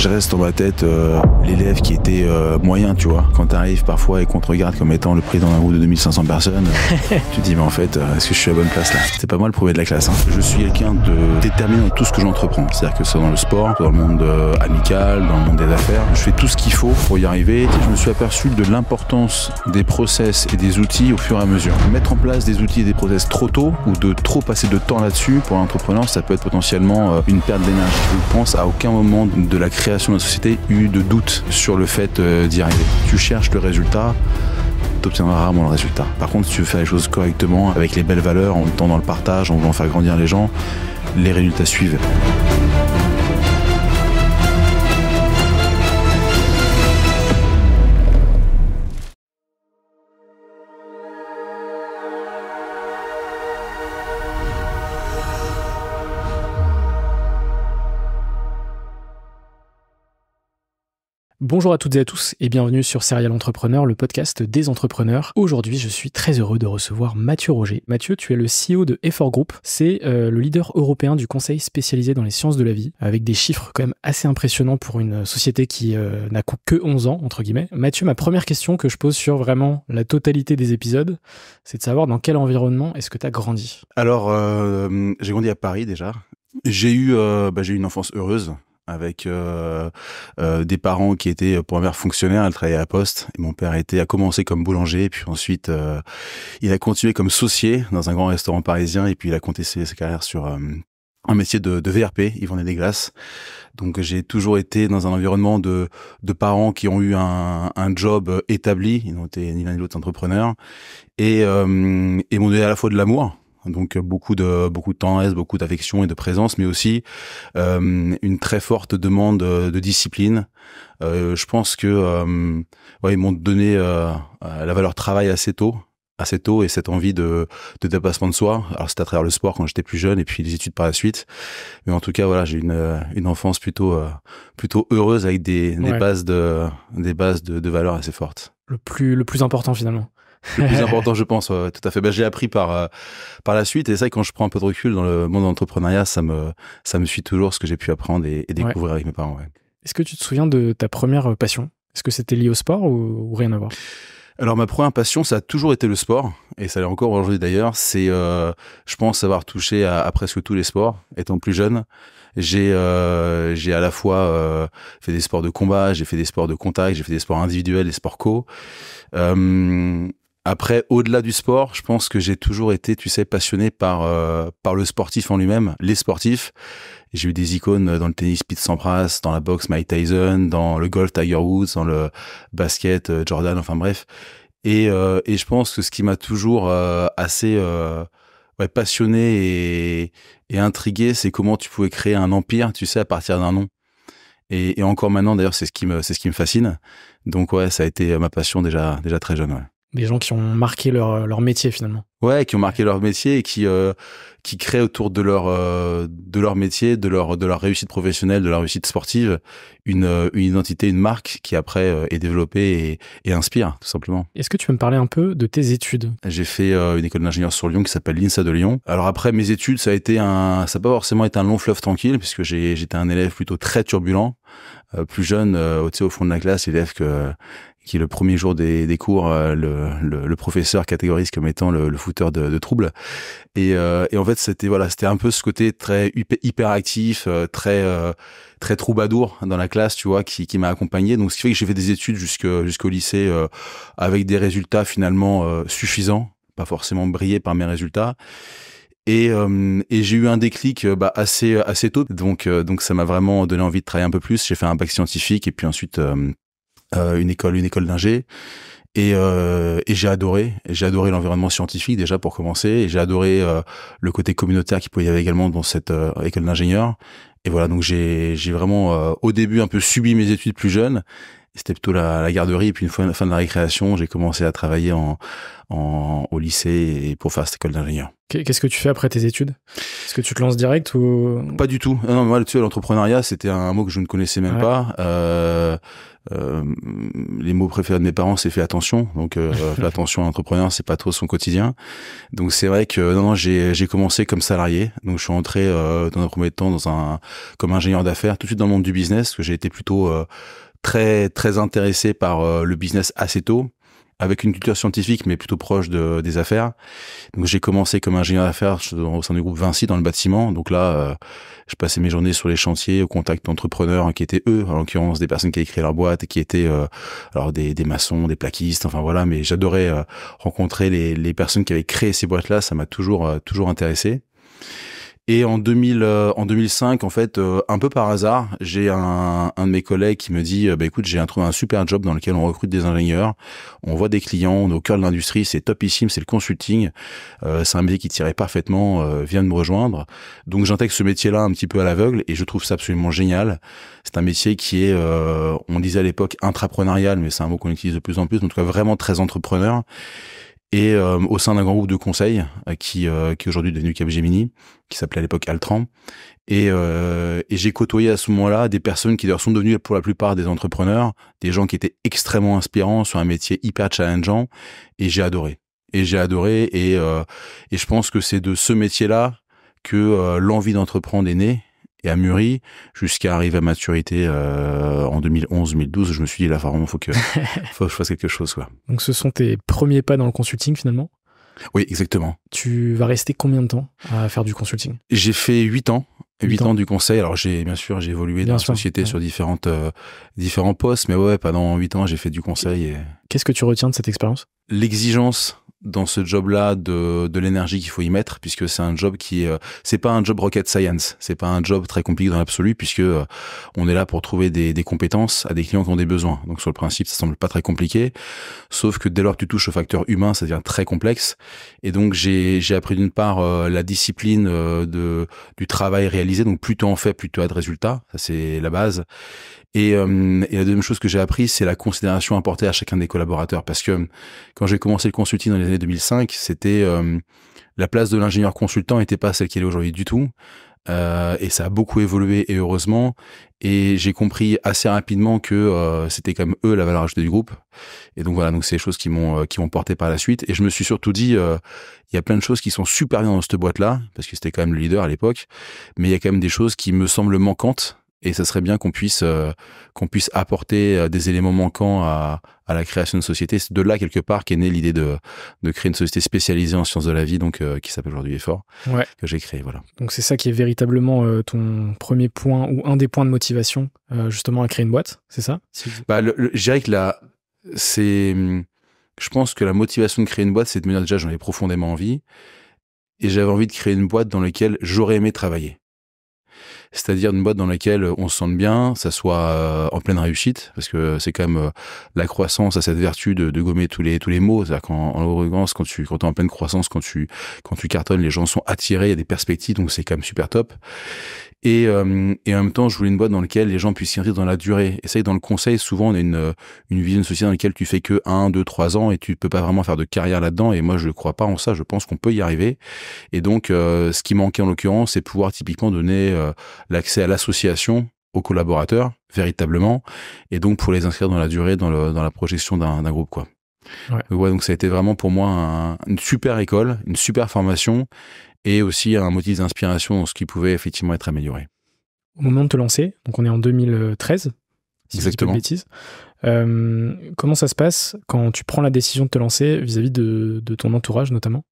Je reste dans ma tête euh, l'élève qui était euh, moyen, tu vois. Quand tu arrives parfois et qu'on te regarde comme étant le président d'un groupe de 2500 personnes, tu te dis, mais en fait, euh, est-ce que je suis à bonne place là C'est pas moi le premier de la classe. Hein. Je suis quelqu'un de déterminé dans tout ce que j'entreprends. C'est-à-dire que ce soit dans le sport, dans le monde amical, dans le monde des affaires, je fais tout ce qu'il faut pour y arriver. je me suis aperçu de l'importance des process et des outils au fur et à mesure. Mettre en place des outils et des process trop tôt ou de trop passer de temps là-dessus pour l'entrepreneur, ça peut être potentiellement une perte d'énergie. Je pense à aucun moment de la création de la société eu de doute sur le fait euh, d'y arriver. Tu cherches le résultat, tu obtiendras rarement le résultat. Par contre, si tu fais les choses correctement, avec les belles valeurs, en étant dans le partage, en voulant faire grandir les gens, les résultats suivent. Bonjour à toutes et à tous et bienvenue sur Serial Entrepreneur, le podcast des entrepreneurs. Aujourd'hui, je suis très heureux de recevoir Mathieu Roger. Mathieu, tu es le CEO de Effort Group. C'est euh, le leader européen du conseil spécialisé dans les sciences de la vie, avec des chiffres quand même assez impressionnants pour une société qui euh, n'a n'a que 11 ans, entre guillemets. Mathieu, ma première question que je pose sur vraiment la totalité des épisodes, c'est de savoir dans quel environnement est-ce que tu as grandi Alors, euh, j'ai grandi à Paris déjà. J'ai eu, bah, j'ai eu une enfance heureuse avec euh, euh, des parents qui étaient pour ma mère fonctionnaire, elle travaillait à la poste et mon père a commencé comme boulanger puis ensuite euh, il a continué comme saucier dans un grand restaurant parisien et puis il a compté sa carrière sur un métier de, VRP, il vendait des glaces. Donc j'ai toujours été dans un environnement de, parents qui ont eu un, job établi, ils n'ont été ni l'un ni l'autre entrepreneurs, et, et m'ont donné à la fois de l'amour, donc euh, beaucoup de beaucoup de tendresse, beaucoup d'affection et de présence, mais aussi euh, une très forte demande euh, de discipline. je pense que ouais, ils m'ont donné la valeur travail assez tôt assez tôt et cette envie de, de dépassement de soi. Alors c'était à travers le sport quand j'étais plus jeune et puis les études par la suite. Mais en tout cas voilà, j'ai une une enfance plutôt plutôt heureuse avec des, des bases de des bases de, de valeurs assez fortes. Le plus le plus important finalement le plus important, je pense. tout à fait. Ben, j'ai appris par euh, par la suite, et ça, quand je prends un peu de recul dans le monde de l'entrepreneuriat, ça me ça me suit toujours ce que j'ai pu apprendre et, découvrir avec mes parents. Est-ce que tu te souviens de ta première euh, passion Est-ce que c'était lié au sport ou, rien à voir alors ma première passion, ça a toujours été le sport, et ça l'est encore aujourd'hui d'ailleurs. C'est, euh, je pense, avoir touché à, presque tous les sports, étant plus jeune. J'ai j'ai à la fois fait des sports de combat, j'ai fait des sports de contact, j'ai fait des sports individuels, des sports co. Après, au-delà du sport, je pense que j'ai toujours été, tu sais, passionné par euh, par le sportif en lui-même, les sportifs. J'ai eu des icônes dans le tennis, Pete Sampras, dans la boxe, Mike Tyson, dans le golf, Tiger Woods, dans le basket, euh, Jordan. Enfin bref. Et euh, et je pense que ce qui m'a toujours assez ouais, passionné et, et intrigué, c'est comment tu pouvais créer un empire, tu sais, à partir d'un nom. Et, et encore maintenant, d'ailleurs, c'est ce qui me c'est ce qui me fascine. Donc ouais, ça a été ma passion déjà déjà très jeune. Ouais des gens qui ont marqué leur, euh, leur métier finalement. Ouais, qui ont marqué leur métier et qui euh, qui créent autour de leur euh, de leur métier, de leur de leur réussite professionnelle, de leur réussite sportive, une, euh, une identité, une marque qui après est développée et, inspire tout simplement. Est-ce que tu peux me parler un peu de tes études J'ai fait une école d'ingénieur sur Lyon qui s'appelle l'INSA de Lyon. Alors après mes études, ça a été un ça n'a pas forcément été un long fleuve tranquille puisque j'étais un élève plutôt très turbulent. plus jeune, au, au fond de la classe, élève que qui le premier jour des, des cours, euh, le, le, professeur catégorise comme étant le, le fouteur de, de troubles. Et, euh, et, en fait, c'était voilà, c'était un peu ce côté très hyperactif, euh, très très troubadour dans la classe, tu vois, qui, qui m'a accompagné. Donc, ce qui fait que j'ai fait des études jusque jusqu'au lycée avec des résultats finalement suffisants, pas forcément brillés par mes résultats. Et, et j'ai eu un déclic bah, assez assez tôt, donc donc ça m'a vraiment donné envie de travailler un peu plus. J'ai fait un bac scientifique et puis ensuite euh, une école, une école d'ingé. Euh, et, j'ai adoré, j'ai adoré l'environnement scientifique déjà pour commencer, et j'ai adoré euh, le côté communautaire qu'il pouvait y avoir également dans cette école d'ingénieur. Et voilà, donc j'ai vraiment au début un peu subi mes études plus jeunes. C'était plutôt la, la, garderie, et puis une fois la fin de la récréation, j'ai commencé à travailler en, lycée et pour faire cette école d'ingénieur. Qu'est-ce que tu fais après tes études Est-ce que tu te lances direct ou Pas du tout. Non, moi, l'entrepreneuriat, c'était un mot que je ne connaissais même pas. Euh, euh, les mots préférés de mes parents, c'est fait attention. Donc, euh, attention à l'entrepreneur, c'est pas trop son quotidien. Donc, c'est vrai que non, j'ai commencé comme salarié. Donc, je suis entré dans un premier temps dans un comme ingénieur d'affaires, tout de suite dans le monde du business, parce que j'ai été plutôt très très intéressé par le business assez tôt avec une culture scientifique, mais plutôt proche de, des affaires. Donc j'ai commencé comme ingénieur d'affaires au sein du groupe Vinci dans le bâtiment. Donc là, euh, je passais mes journées sur les chantiers, au contact d'entrepreneurs hein, qui étaient eux, en l'occurrence des personnes qui avaient créé leur boîte, qui étaient euh, alors des, des, maçons, des plaquistes, enfin voilà. Mais j'adorais euh, rencontrer les, les, personnes qui avaient créé ces boîtes-là. Ça m'a toujours toujours intéressé. Et en, 2000, euh, en 2005, en fait, euh, un peu par hasard, j'ai un, de mes collègues qui me dit, euh, bah, écoute, j'ai trouvé un super job dans lequel on recrute des ingénieurs, on voit des clients, on est au cœur de l'industrie, c'est topissime, c'est le consulting, c'est un métier qui tirait parfaitement, vient de me rejoindre. Donc j'intègre ce métier-là un petit peu à l'aveugle et je trouve ça absolument génial. C'est un métier qui est, on disait à l'époque, intrapreneurial, mais c'est un mot qu'on utilise de plus en plus, en tout cas vraiment très entrepreneur et euh, au sein d'un grand groupe de conseil euh, qui, euh, qui est aujourd'hui devenu Capgemini, qui s'appelait à l'époque Altran. Et, j'ai côtoyé à ce moment-là des personnes qui leur sont devenues pour la plupart des entrepreneurs, des gens qui étaient extrêmement inspirants sur un métier hyper challengeant, et j'ai adoré. Et j'ai adoré, et, et je pense que c'est de ce métier-là que l'envie d'entreprendre est née, et à mûri jusqu'à arriver à maturité euh, en 2011-2012. Je me suis dit là, vraiment, faut que, faut que je fasse quelque chose. Quoi. Donc, ce sont tes premiers pas dans le consulting finalement Oui, exactement. Tu vas rester combien de temps à faire du consulting J'ai fait 8 ans. 8, ans. du conseil. Alors j'ai bien sûr j'ai évolué dans la société sur différentes euh, différents postes, mais ouais pendant 8 ans j'ai fait du conseil. Qu'est-ce que tu retiens de cette expérience L'exigence dans ce job-là de, de l'énergie qu'il faut y mettre, puisque c'est un job qui euh, c'est pas un job rocket science, c'est pas un job très compliqué dans l'absolu, puisque euh, on est là pour trouver des, des, compétences à des clients qui ont des besoins. Donc sur le principe, ça semble pas très compliqué, sauf que dès lors que tu touches au facteur humain, ça devient très complexe. Et donc j'ai j'ai appris d'une part euh, la discipline euh, de du travail réalisé, donc plutôt en fait plutôt tu as de résultats, ça c'est la base. Euh, et, la deuxième chose que j'ai appris, c'est la considération apportée à chacun des collaborateurs. Parce que quand j'ai commencé le consulting dans les années 2005, c'était euh, la place de l'ingénieur consultant n'était pas celle qu'elle est aujourd'hui du tout. Euh, et ça a beaucoup évolué et heureusement. Et j'ai compris assez rapidement que euh, c'était c'était même eux la valeur ajoutée du groupe. Et donc voilà, donc c'est les choses qui m'ont qui m'ont porté par la suite. Et je me suis surtout dit, il y a plein de choses qui sont super bien dans cette boîte là, parce que c'était quand même le leader à l'époque. Mais il y a quand même des choses qui me semblent manquantes et ça serait bien qu'on puisse, euh, qu'on puisse apporter euh, des éléments manquants à, à la création de société. C'est de là, quelque part, qu'est née l'idée de, de créer une société spécialisée en sciences de la vie, donc euh, qui s'appelle aujourd'hui Effort, que j'ai créé. Voilà. Donc c'est ça qui est véritablement ton premier point ou un des points de motivation, justement, à créer une boîte, c'est ça bah, que là, c'est. Hum, je pense que la motivation de créer une boîte, c'est de me dire déjà, j'en ai profondément envie. Et j'avais envie de créer une boîte dans laquelle j'aurais aimé travailler c'est-à-dire une boîte dans laquelle on se sente bien, ça soit euh, en pleine réussite, parce que c'est quand même euh, la croissance à cette vertu de, de, gommer tous les tous les mots. C'est-à-dire qu'en arrogance, quand tu quand es en pleine croissance, quand tu quand tu cartonnes, les gens sont attirés, il y a des perspectives, donc c'est quand même super top. Et, euh, et, en même temps, je voulais une boîte dans laquelle les gens puissent s'y dans la durée. Et ça, dans le conseil, souvent, on a une, euh, une vision de société dans laquelle tu fais que 1, 2, 3 ans et tu peux pas vraiment faire de carrière là-dedans. Et moi, je ne crois pas en ça. Je pense qu'on peut y arriver. Et donc, euh, ce qui manquait en l'occurrence, c'est pouvoir typiquement donner l'accès à l'association aux collaborateurs, véritablement, et donc pour les inscrire dans la durée, dans, le, dans la projection d'un groupe. quoi. Ouais. Ouais, donc ça a été vraiment pour moi une super école, une super formation, et aussi un motif d'inspiration ce qui pouvait effectivement être amélioré. Au moment de te lancer, donc on est en 2013, si Exactement. Je dis pas de bêtises, euh, comment ça se passe quand tu prends la décision de te lancer vis-à-vis de, ton entourage notamment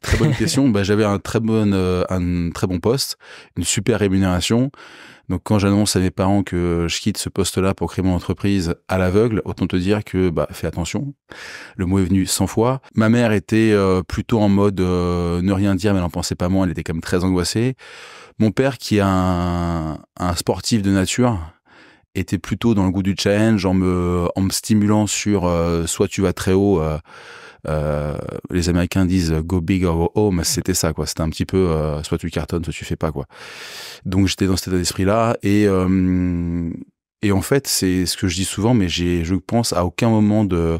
Très bonne question. Bah, j'avais un très bon euh, un très bon poste, une super rémunération. Donc quand j'annonce à mes parents que je quitte ce poste-là pour créer mon entreprise à l'aveugle, autant te dire que bah fais attention. Le mot est venu 100 fois. Ma mère était euh, plutôt en mode euh, ne rien dire mais elle n'en pensait pas moins, elle était quand même très angoissée. Mon père qui est un, sportif de nature, était plutôt dans le goût du challenge en me, en me stimulant sur soit tu vas très haut, euh, les Américains disent euh, go big or go home, c'était ça, quoi. C'était un petit peu euh, soit tu cartonnes, soit tu fais pas, quoi. Donc j'étais dans cet état d'esprit-là et et en fait, c'est ce que je dis souvent, mais j'ai, je pense, à aucun moment de,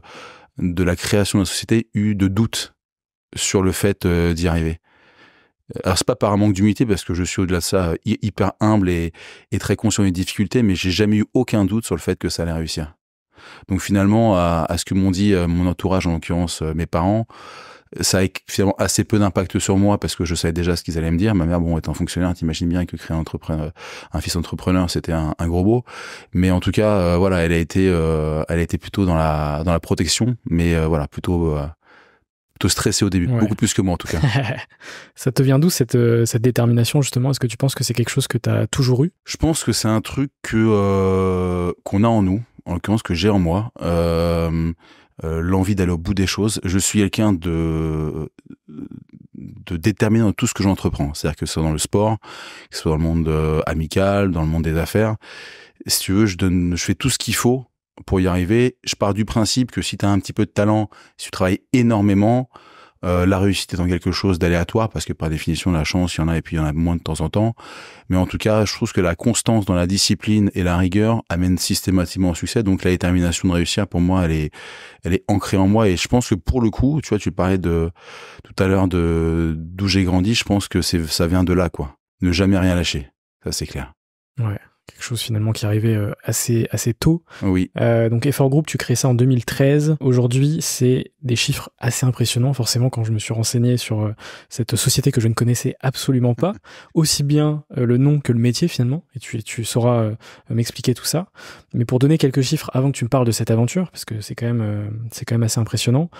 de la création de la société eu de doute sur le fait d'y arriver. Alors c'est pas par un manque d'humilité parce que je suis au-delà de ça hyper humble et, et très conscient des difficultés, mais j'ai jamais eu aucun doute sur le fait que ça allait réussir. Donc finalement, à, ce que m'ont dit euh, mon entourage, en l'occurrence euh, mes parents, ça a finalement assez peu d'impact sur moi parce que je savais déjà ce qu'ils allaient me dire. Ma mère, bon, étant fonctionnaire, t'imagines bien que créer un, entrepreneur, euh, un fils entrepreneur, c'était un, gros beau. Mais en tout cas, voilà, elle a été, elle a été plutôt dans la dans la protection, mais voilà, plutôt plutôt stressée au début, beaucoup plus que moi en tout cas. ça te vient d'où cette cette détermination justement Est-ce que tu penses que c'est quelque chose que tu as toujours eu Je pense que c'est un truc que qu'on a en nous en l'occurrence que j'ai en moi, euh, euh, l'envie d'aller au bout des choses. Je suis quelqu'un de de dans tout ce que j'entreprends. C'est-à-dire que ce soit dans le sport, que ce soit dans le monde euh, amical, dans le monde des affaires. Si tu veux, je, je fais tout ce qu'il faut pour y arriver. Je pars du principe que si tu as un petit peu de talent, si tu travailles énormément, euh, la réussite étant quelque chose d'aléatoire, parce que par définition, la chance, il y en a et puis il y en a moins de temps en temps. Mais en tout cas, je trouve que la constance dans la discipline et la rigueur amène systématiquement au succès. Donc la détermination de réussir, pour moi, elle est, elle est ancrée en moi. Et je pense que pour le coup, tu vois, tu parlais de tout à l'heure de d'où j'ai grandi. Je pense que ça vient de là, quoi. Ne jamais rien lâcher. Ça, c'est clair. Ouais quelque chose finalement qui arrivait euh, assez assez tôt. Oui. Euh, donc Effort Group, tu crées ça en 2013. Aujourd'hui, c'est des chiffres assez impressionnants. Forcément, quand je me suis renseigné sur euh, cette société que je ne connaissais absolument pas, aussi bien le nom que le métier finalement. Et tu tu sauras m'expliquer tout ça. Mais pour donner quelques chiffres avant que tu me parles de cette aventure, parce que c'est quand même c'est quand même assez impressionnant.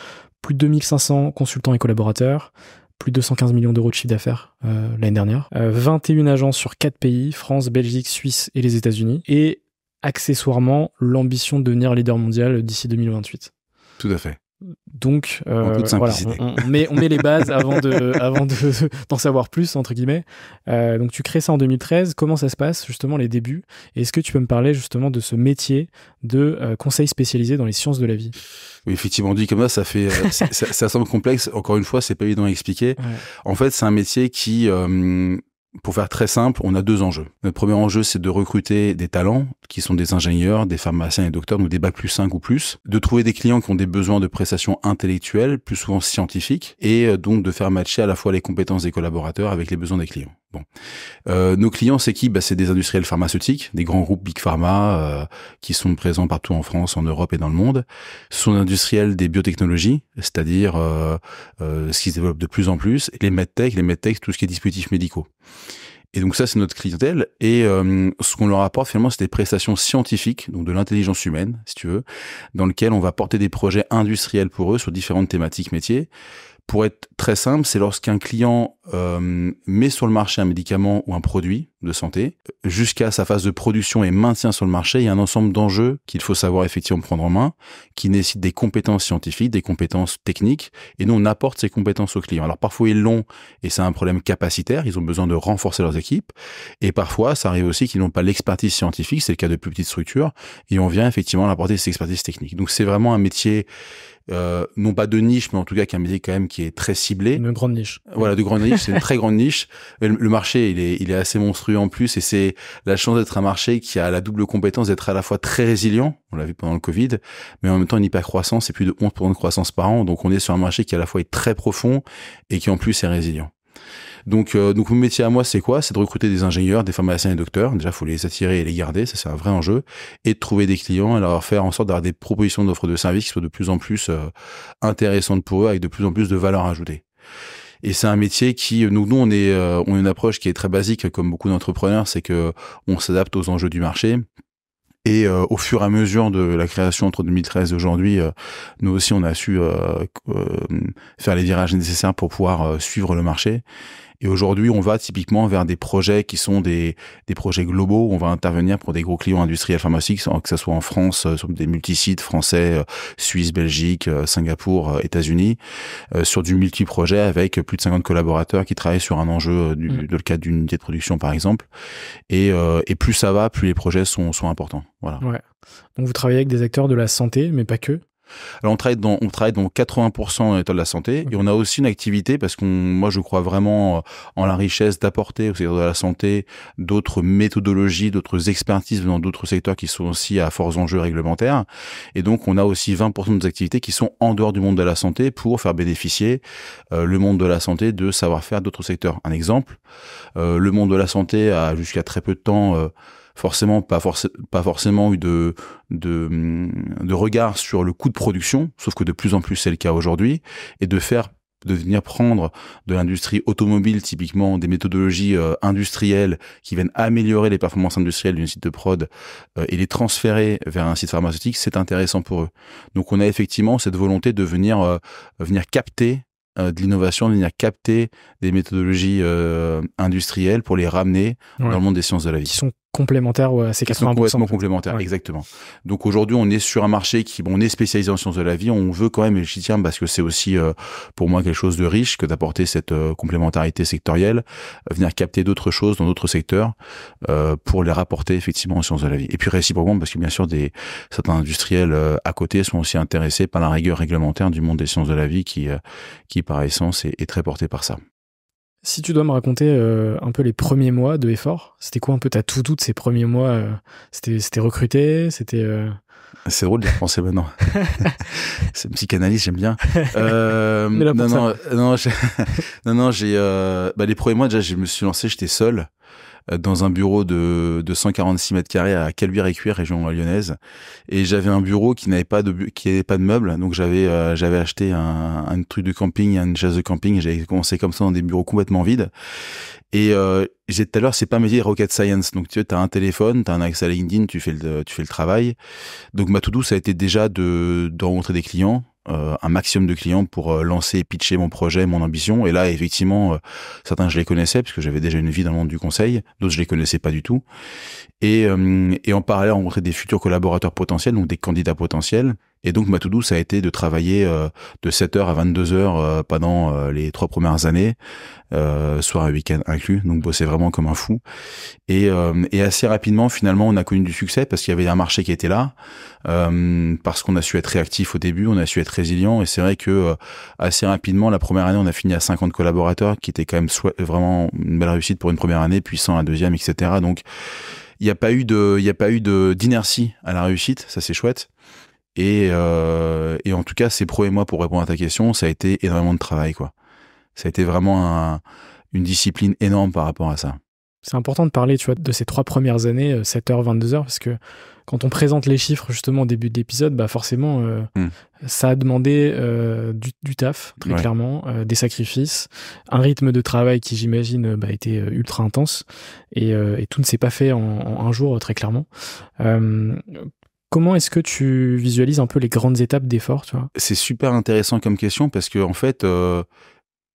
Plus de 2500 consultants et collaborateurs, plus de 215 millions d'euros de chiffre d'affaires euh, l'année dernière. 21 euh, agences sur 4 pays, France, Belgique, Suisse et les États-Unis. Et accessoirement, l'ambition de devenir leader mondial d'ici 2028. Tout à fait. Donc, euh, on, met, les bases avant de, avant de, d'en savoir plus entre guillemets. Euh, donc, tu crées ça en 2013. Comment ça se passe justement les débuts Est-ce que tu peux me parler justement de ce métier de euh, conseil spécialisé dans les sciences de la vie Oui, effectivement, dit comme ça, ça fait, ça, semble complexe. Encore une fois, c'est pas évident à expliquer. En fait, c'est un métier qui pour faire très simple, on a deux enjeux. Notre premier enjeu, c'est de recruter des talents qui sont des ingénieurs, des pharmaciens et docteurs, nous des plus 5 ou plus, de trouver des clients qui ont des besoins de prestations intellectuelles, plus souvent scientifiques, et euh, donc de faire matcher à la fois les compétences des collaborateurs avec les besoins des clients. Bon, euh, nos clients, c'est qui bah, C'est des industriels pharmaceutiques, des grands groupes big pharma euh, qui sont présents partout en France, en Europe et dans le monde. Ce sont des industriels des biotechnologies, c'est-à-dire ce qui se développe de plus en plus, les medtech, les medtechs, tout ce qui est dispositifs médicaux. Et donc ça, c'est notre clientèle. Et euh, ce qu'on leur apporte finalement, c'est des prestations scientifiques, donc de l'intelligence humaine, si tu veux, dans lequel on va porter des projets industriels pour eux sur différentes thématiques métiers pour être très simple, c'est lorsqu'un client euh, met sur le marché un médicament ou un produit de santé, jusqu'à sa phase de production et maintien sur le marché, il y a un ensemble d'enjeux qu'il faut savoir effectivement prendre en main, qui nécessite des compétences scientifiques, des compétences techniques, et nous on apporte ces compétences aux clients. Alors parfois ils l'ont et c'est un problème capacitaire, ils ont besoin de renforcer leurs équipes, et parfois ça arrive aussi qu'ils n'ont pas l'expertise scientifique, c'est le cas de plus petites structures, et on vient effectivement leur apporter cette expertise technique. Donc c'est vraiment un métier euh, non pas de niche, mais en tout cas qui est un métier quand même qui est très ciblé. Une grande niche. Voilà, de grande niche, c'est une très grande niche. Le, marché, il est, il est assez monstrueux en plus, et c'est la chance d'être un marché qui a la double compétence d'être à la fois très résilient, on l'a vu pendant le Covid, mais en même temps une hyper croissance c'est plus de 11% de croissance par an, donc on est sur un marché qui à la fois est très profond et qui en plus est résilient. Donc, euh, donc mon métier à moi, c'est quoi C'est de recruter des ingénieurs, des pharmaciens et des docteurs. Déjà, faut les attirer et les garder, ça c'est un vrai enjeu. Et de trouver des clients et leur faire en sorte d'avoir des propositions d'offres de services qui soient de plus en plus euh, intéressantes pour eux, avec de plus en plus de valeur ajoutée. Et c'est un métier qui, euh, nous, nous on est, on a une approche qui est très basique, comme beaucoup d'entrepreneurs, c'est que on s'adapte aux enjeux du marché. Et au fur et à mesure de la création entre 2013 et aujourd'hui, nous aussi, on a su faire les virages nécessaires pour pouvoir suivre le marché. Et aujourd'hui, on va typiquement vers des projets qui sont des, des projets globaux. On va intervenir pour des gros clients industriels pharmaceutiques, que ce soit en France, euh, sur des multisites français, euh, Suisse, Belgique, euh, Singapour, États-Unis, sur du multi-projet avec plus de 50 collaborateurs qui travaillent sur un enjeu du, mm. dans le cadre d'une unité de production, par exemple. Et, et, plus ça va, plus les projets sont, sont importants. Voilà. Ouais. Donc vous travaillez avec des acteurs de la santé, mais pas que alors on travaille dans, on dans 80% l'état de la santé et mhm. on a aussi une activité parce qu'on, moi je crois vraiment euh, en la richesse d'apporter au secteur de la santé d'autres méthodologies, d'autres expertises dans d'autres secteurs qui sont aussi à forts enjeux réglementaires. Et donc on a aussi 20% de nos activités qui sont en dehors du monde de la santé pour faire bénéficier euh, le monde de la santé de savoir-faire d'autres secteurs. Un exemple, euh, le monde de la santé a jusqu'à très peu de temps forcément pas, pas forcément eu de, de, regard sur le coût de production, sauf que de plus en plus c'est le cas aujourd'hui, et de faire de venir prendre de l'industrie automobile, typiquement des méthodologies euh, industrielles qui viennent améliorer les performances industrielles d'une site de prod euh, et les transférer vers un site pharmaceutique, c'est intéressant pour eux. Donc on a effectivement cette volonté de venir, euh, venir capter de l'innovation, de venir capter des méthodologies industrielles pour les ramener dans le monde des sciences de la vie complémentaire à c'est 80%. exactement. Donc aujourd'hui, on est sur un marché qui, bon, on est spécialisé en sciences de la vie, on veut quand même, et dis tiens parce que c'est aussi euh, pour moi quelque chose de riche que d'apporter cette euh, complémentarité sectorielle, euh, venir capter d'autres choses dans d'autres secteurs euh, pour les rapporter effectivement en sciences de la vie. Et puis réciproquement, parce que bien sûr, des, certains industriels à côté sont aussi intéressés par la rigueur réglementaire du monde des sciences de la vie qui, qui par essence, est, est très porté par ça. Si tu dois me raconter euh, un peu les premiers mois de Effort, c'était quoi un peu ta tout doute ces premiers mois euh, C'était recruté C'était. Euh, c'est drôle de penser maintenant. c'est une psychanalyse, j'aime bien. non, non, non, non, j'ai. Bah, les premiers mois, déjà, je me suis lancé, j'étais seul dans un bureau de, de 146 mètres carrés à Caluire et Cuire, région lyonnaise. Et j'avais un bureau qui n'avait pas de qui n'avait pas de meubles, donc j'avais euh, j'avais acheté un, un, truc de camping, une chaise de camping. J'avais commencé comme ça dans des bureaux complètement vides. Et euh, j'ai tout à l'heure, c'est pas un métier rocket science. Donc tu vois, as un téléphone, tu as un accès à LinkedIn, tu fais le tu fais le travail. Donc ma to ça a été déjà de, de rencontrer des clients, euh, un maximum de clients pour euh, lancer pitcher mon projet, mon ambition. Et là, effectivement, euh, certains, je les connaissais parce que j'avais déjà une vie dans le monde du conseil. D'autres, je les connaissais pas du tout. Et, et en parallèle, rencontrer des futurs collaborateurs potentiels, donc des candidats potentiels. Et donc, ma to-do, ça a été de travailler euh, de 7h à 22h euh, pendant euh, les trois premières années, soir et week-end inclus. Donc, bosser vraiment comme un fou. Et, et, assez rapidement, finalement, on a connu du succès parce qu'il y avait un marché qui était là, parce qu'on a su être réactif au début, on a su être résilient. Et c'est vrai que assez rapidement, la première année, on a fini à 50 collaborateurs, qui était quand même vraiment une belle réussite pour une première année, puis 100 la deuxième, etc. Donc, il n'y a pas eu de, il n'y a pas eu de d'inertie à la réussite. Ça, c'est chouette. Euh, et, en tout cas, c'est pro et moi pour répondre à ta question, ça a été énormément de travail, quoi. Ça a été vraiment une discipline énorme par rapport à ça. C'est important de parler, tu vois, de ces trois premières années, 7h, euh, 22h, parce que quand on présente les chiffres justement au début de l'épisode, bah forcément, euh, hmm. ça a demandé du, taf, très clairement, des sacrifices, un rythme de travail qui, j'imagine, bah, était ultra intense, et, tout ne s'est pas fait en, en, un jour, très clairement. Comment est-ce que tu visualises un peu les grandes étapes d'effort C'est super intéressant comme question parce que en fait, euh,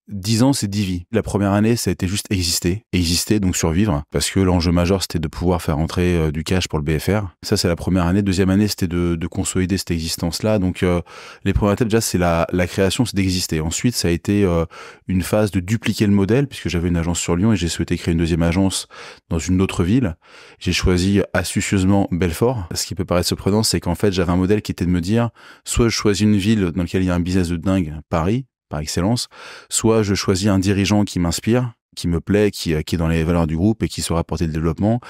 10 ans, c'est 10 vies. La première année, ça a été juste exister. Exister, donc survivre. Parce que l'enjeu majeur, c'était de pouvoir faire entrer euh, du cash pour le BFR. Ça, c'est la première année. Deuxième année, c'était de, consolider cette existence-là. Donc, euh, les premières étapes, déjà, c'est la, la, création, c'est d'exister. Ensuite, ça a été euh, une phase de dupliquer le modèle, puisque j'avais une agence sur Lyon et j'ai souhaité créer une deuxième agence dans une autre ville. J'ai choisi astucieusement Belfort. Ce qui peut paraître surprenant, c'est qu'en fait, j'avais un modèle qui était de me dire, soit je choisis une ville dans laquelle il y a un business de dingue, Paris, excellence, soit je choisis un dirigeant qui m'inspire, qui me plaît, qui, euh, qui, est dans les valeurs du groupe et qui saura porté le développement.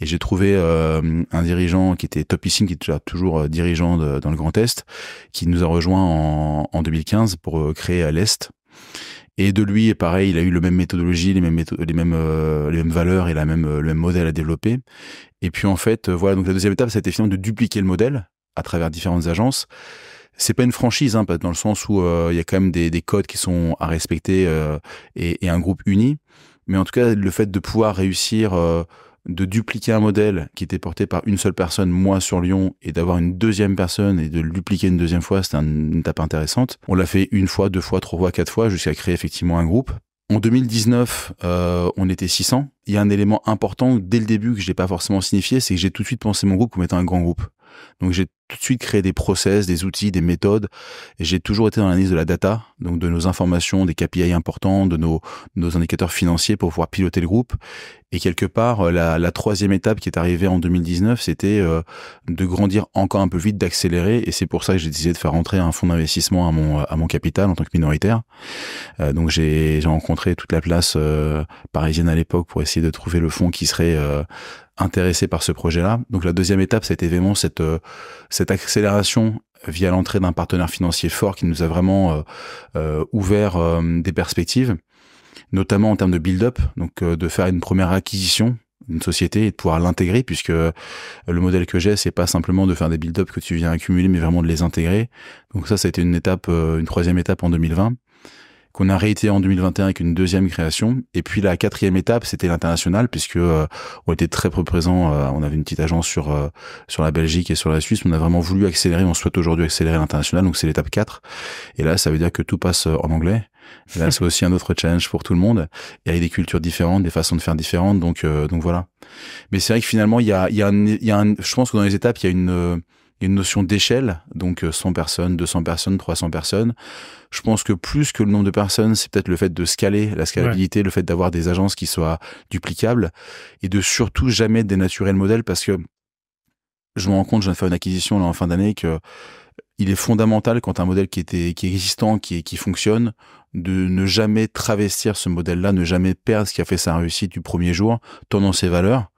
Et j'ai trouvé euh, un dirigeant qui était topissime, qui est toujours euh, dirigeant dans le Grand Est, qui nous a rejoint en, 2015 pour créer à l'Est. Et de lui, pareil, il a eu la même méthodologie, les mêmes, les mêmes, valeurs et la même, le même modèle à développer. Et puis en fait, voilà, donc la deuxième étape, c'était finalement de dupliquer le modèle à travers différentes agences c'est pas une franchise, hein, dans le sens où euh, il y a quand même des, codes qui sont à respecter euh, et, un groupe uni. Mais en tout cas, le fait de pouvoir réussir euh, de dupliquer un modèle qui était porté par une seule personne, moi sur Lyon, et d'avoir une deuxième personne et de le dupliquer une deuxième fois, c'était une étape intéressante. On l'a fait une fois, deux fois, trois fois, quatre fois, jusqu'à créer effectivement un groupe. En 2019, on était 600. Il y a un élément important dès le début que je n'ai pas forcément signifié, c'est que j'ai tout de suite pensé mon groupe comme étant un grand groupe. Donc j'ai tout de suite créé des process, des outils, des méthodes. Et j'ai toujours été dans l'analyse de la data, donc de nos informations, des KPI importants, de nos, indicateurs financiers pour pouvoir piloter le groupe. Et quelque part, euh, la, troisième étape qui est arrivée en 2019, c'était euh, de grandir encore un peu vite, d'accélérer. Et c'est pour ça que j'ai décidé de faire rentrer un fonds d'investissement à mon, à mon capital en tant que minoritaire. Euh, donc j'ai rencontré toute la place parisienne à l'époque pour essayer de trouver le fonds qui serait intéressé par ce projet-là. Donc la deuxième étape, c'était vraiment cette, euh, cette accélération via l'entrée d'un partenaire financier fort qui nous a vraiment euh, euh, ouvert des perspectives, notamment en termes de build-up, donc de faire une première acquisition une société et de pouvoir l'intégrer puisque le modèle que j'ai c'est pas simplement de faire des build-up que tu viens accumuler mais vraiment de les intégrer donc ça c'était une étape une troisième étape en 2020 qu'on a réité en 2021 avec une deuxième création. Et puis la quatrième étape, c'était l'international, puisque euh, on était très peu présents. Euh, on avait une petite agence sur euh, sur la Belgique et sur la Suisse. On a vraiment voulu accélérer. On souhaite aujourd'hui accélérer l'international. Donc c'est l'étape 4. Et là, ça veut dire que tout passe en anglais. là, c'est aussi un autre challenge pour tout le monde. Il y a des cultures différentes, des façons de faire différentes. Donc donc voilà. Mais c'est vrai que finalement, il y a il y a, il y a un, je pense que dans les étapes, il y a une une notion d'échelle, donc 100 euh, personnes, 200 personnes, 300 personnes. Je pense que plus que le nombre de personnes, c'est peut-être le fait de scaler, la scalabilité, le fait d'avoir des agences qui soient duplicables et de surtout jamais dénaturer le modèle parce que je me rends compte, je viens de faire une acquisition là en fin d'année que euh, il est fondamental quand un modèle qui était qui est existant, qui qui fonctionne, de ne jamais travestir ce modèle-là, ne jamais perdre ce qui a fait sa réussite du premier jour, tant dans ses valeurs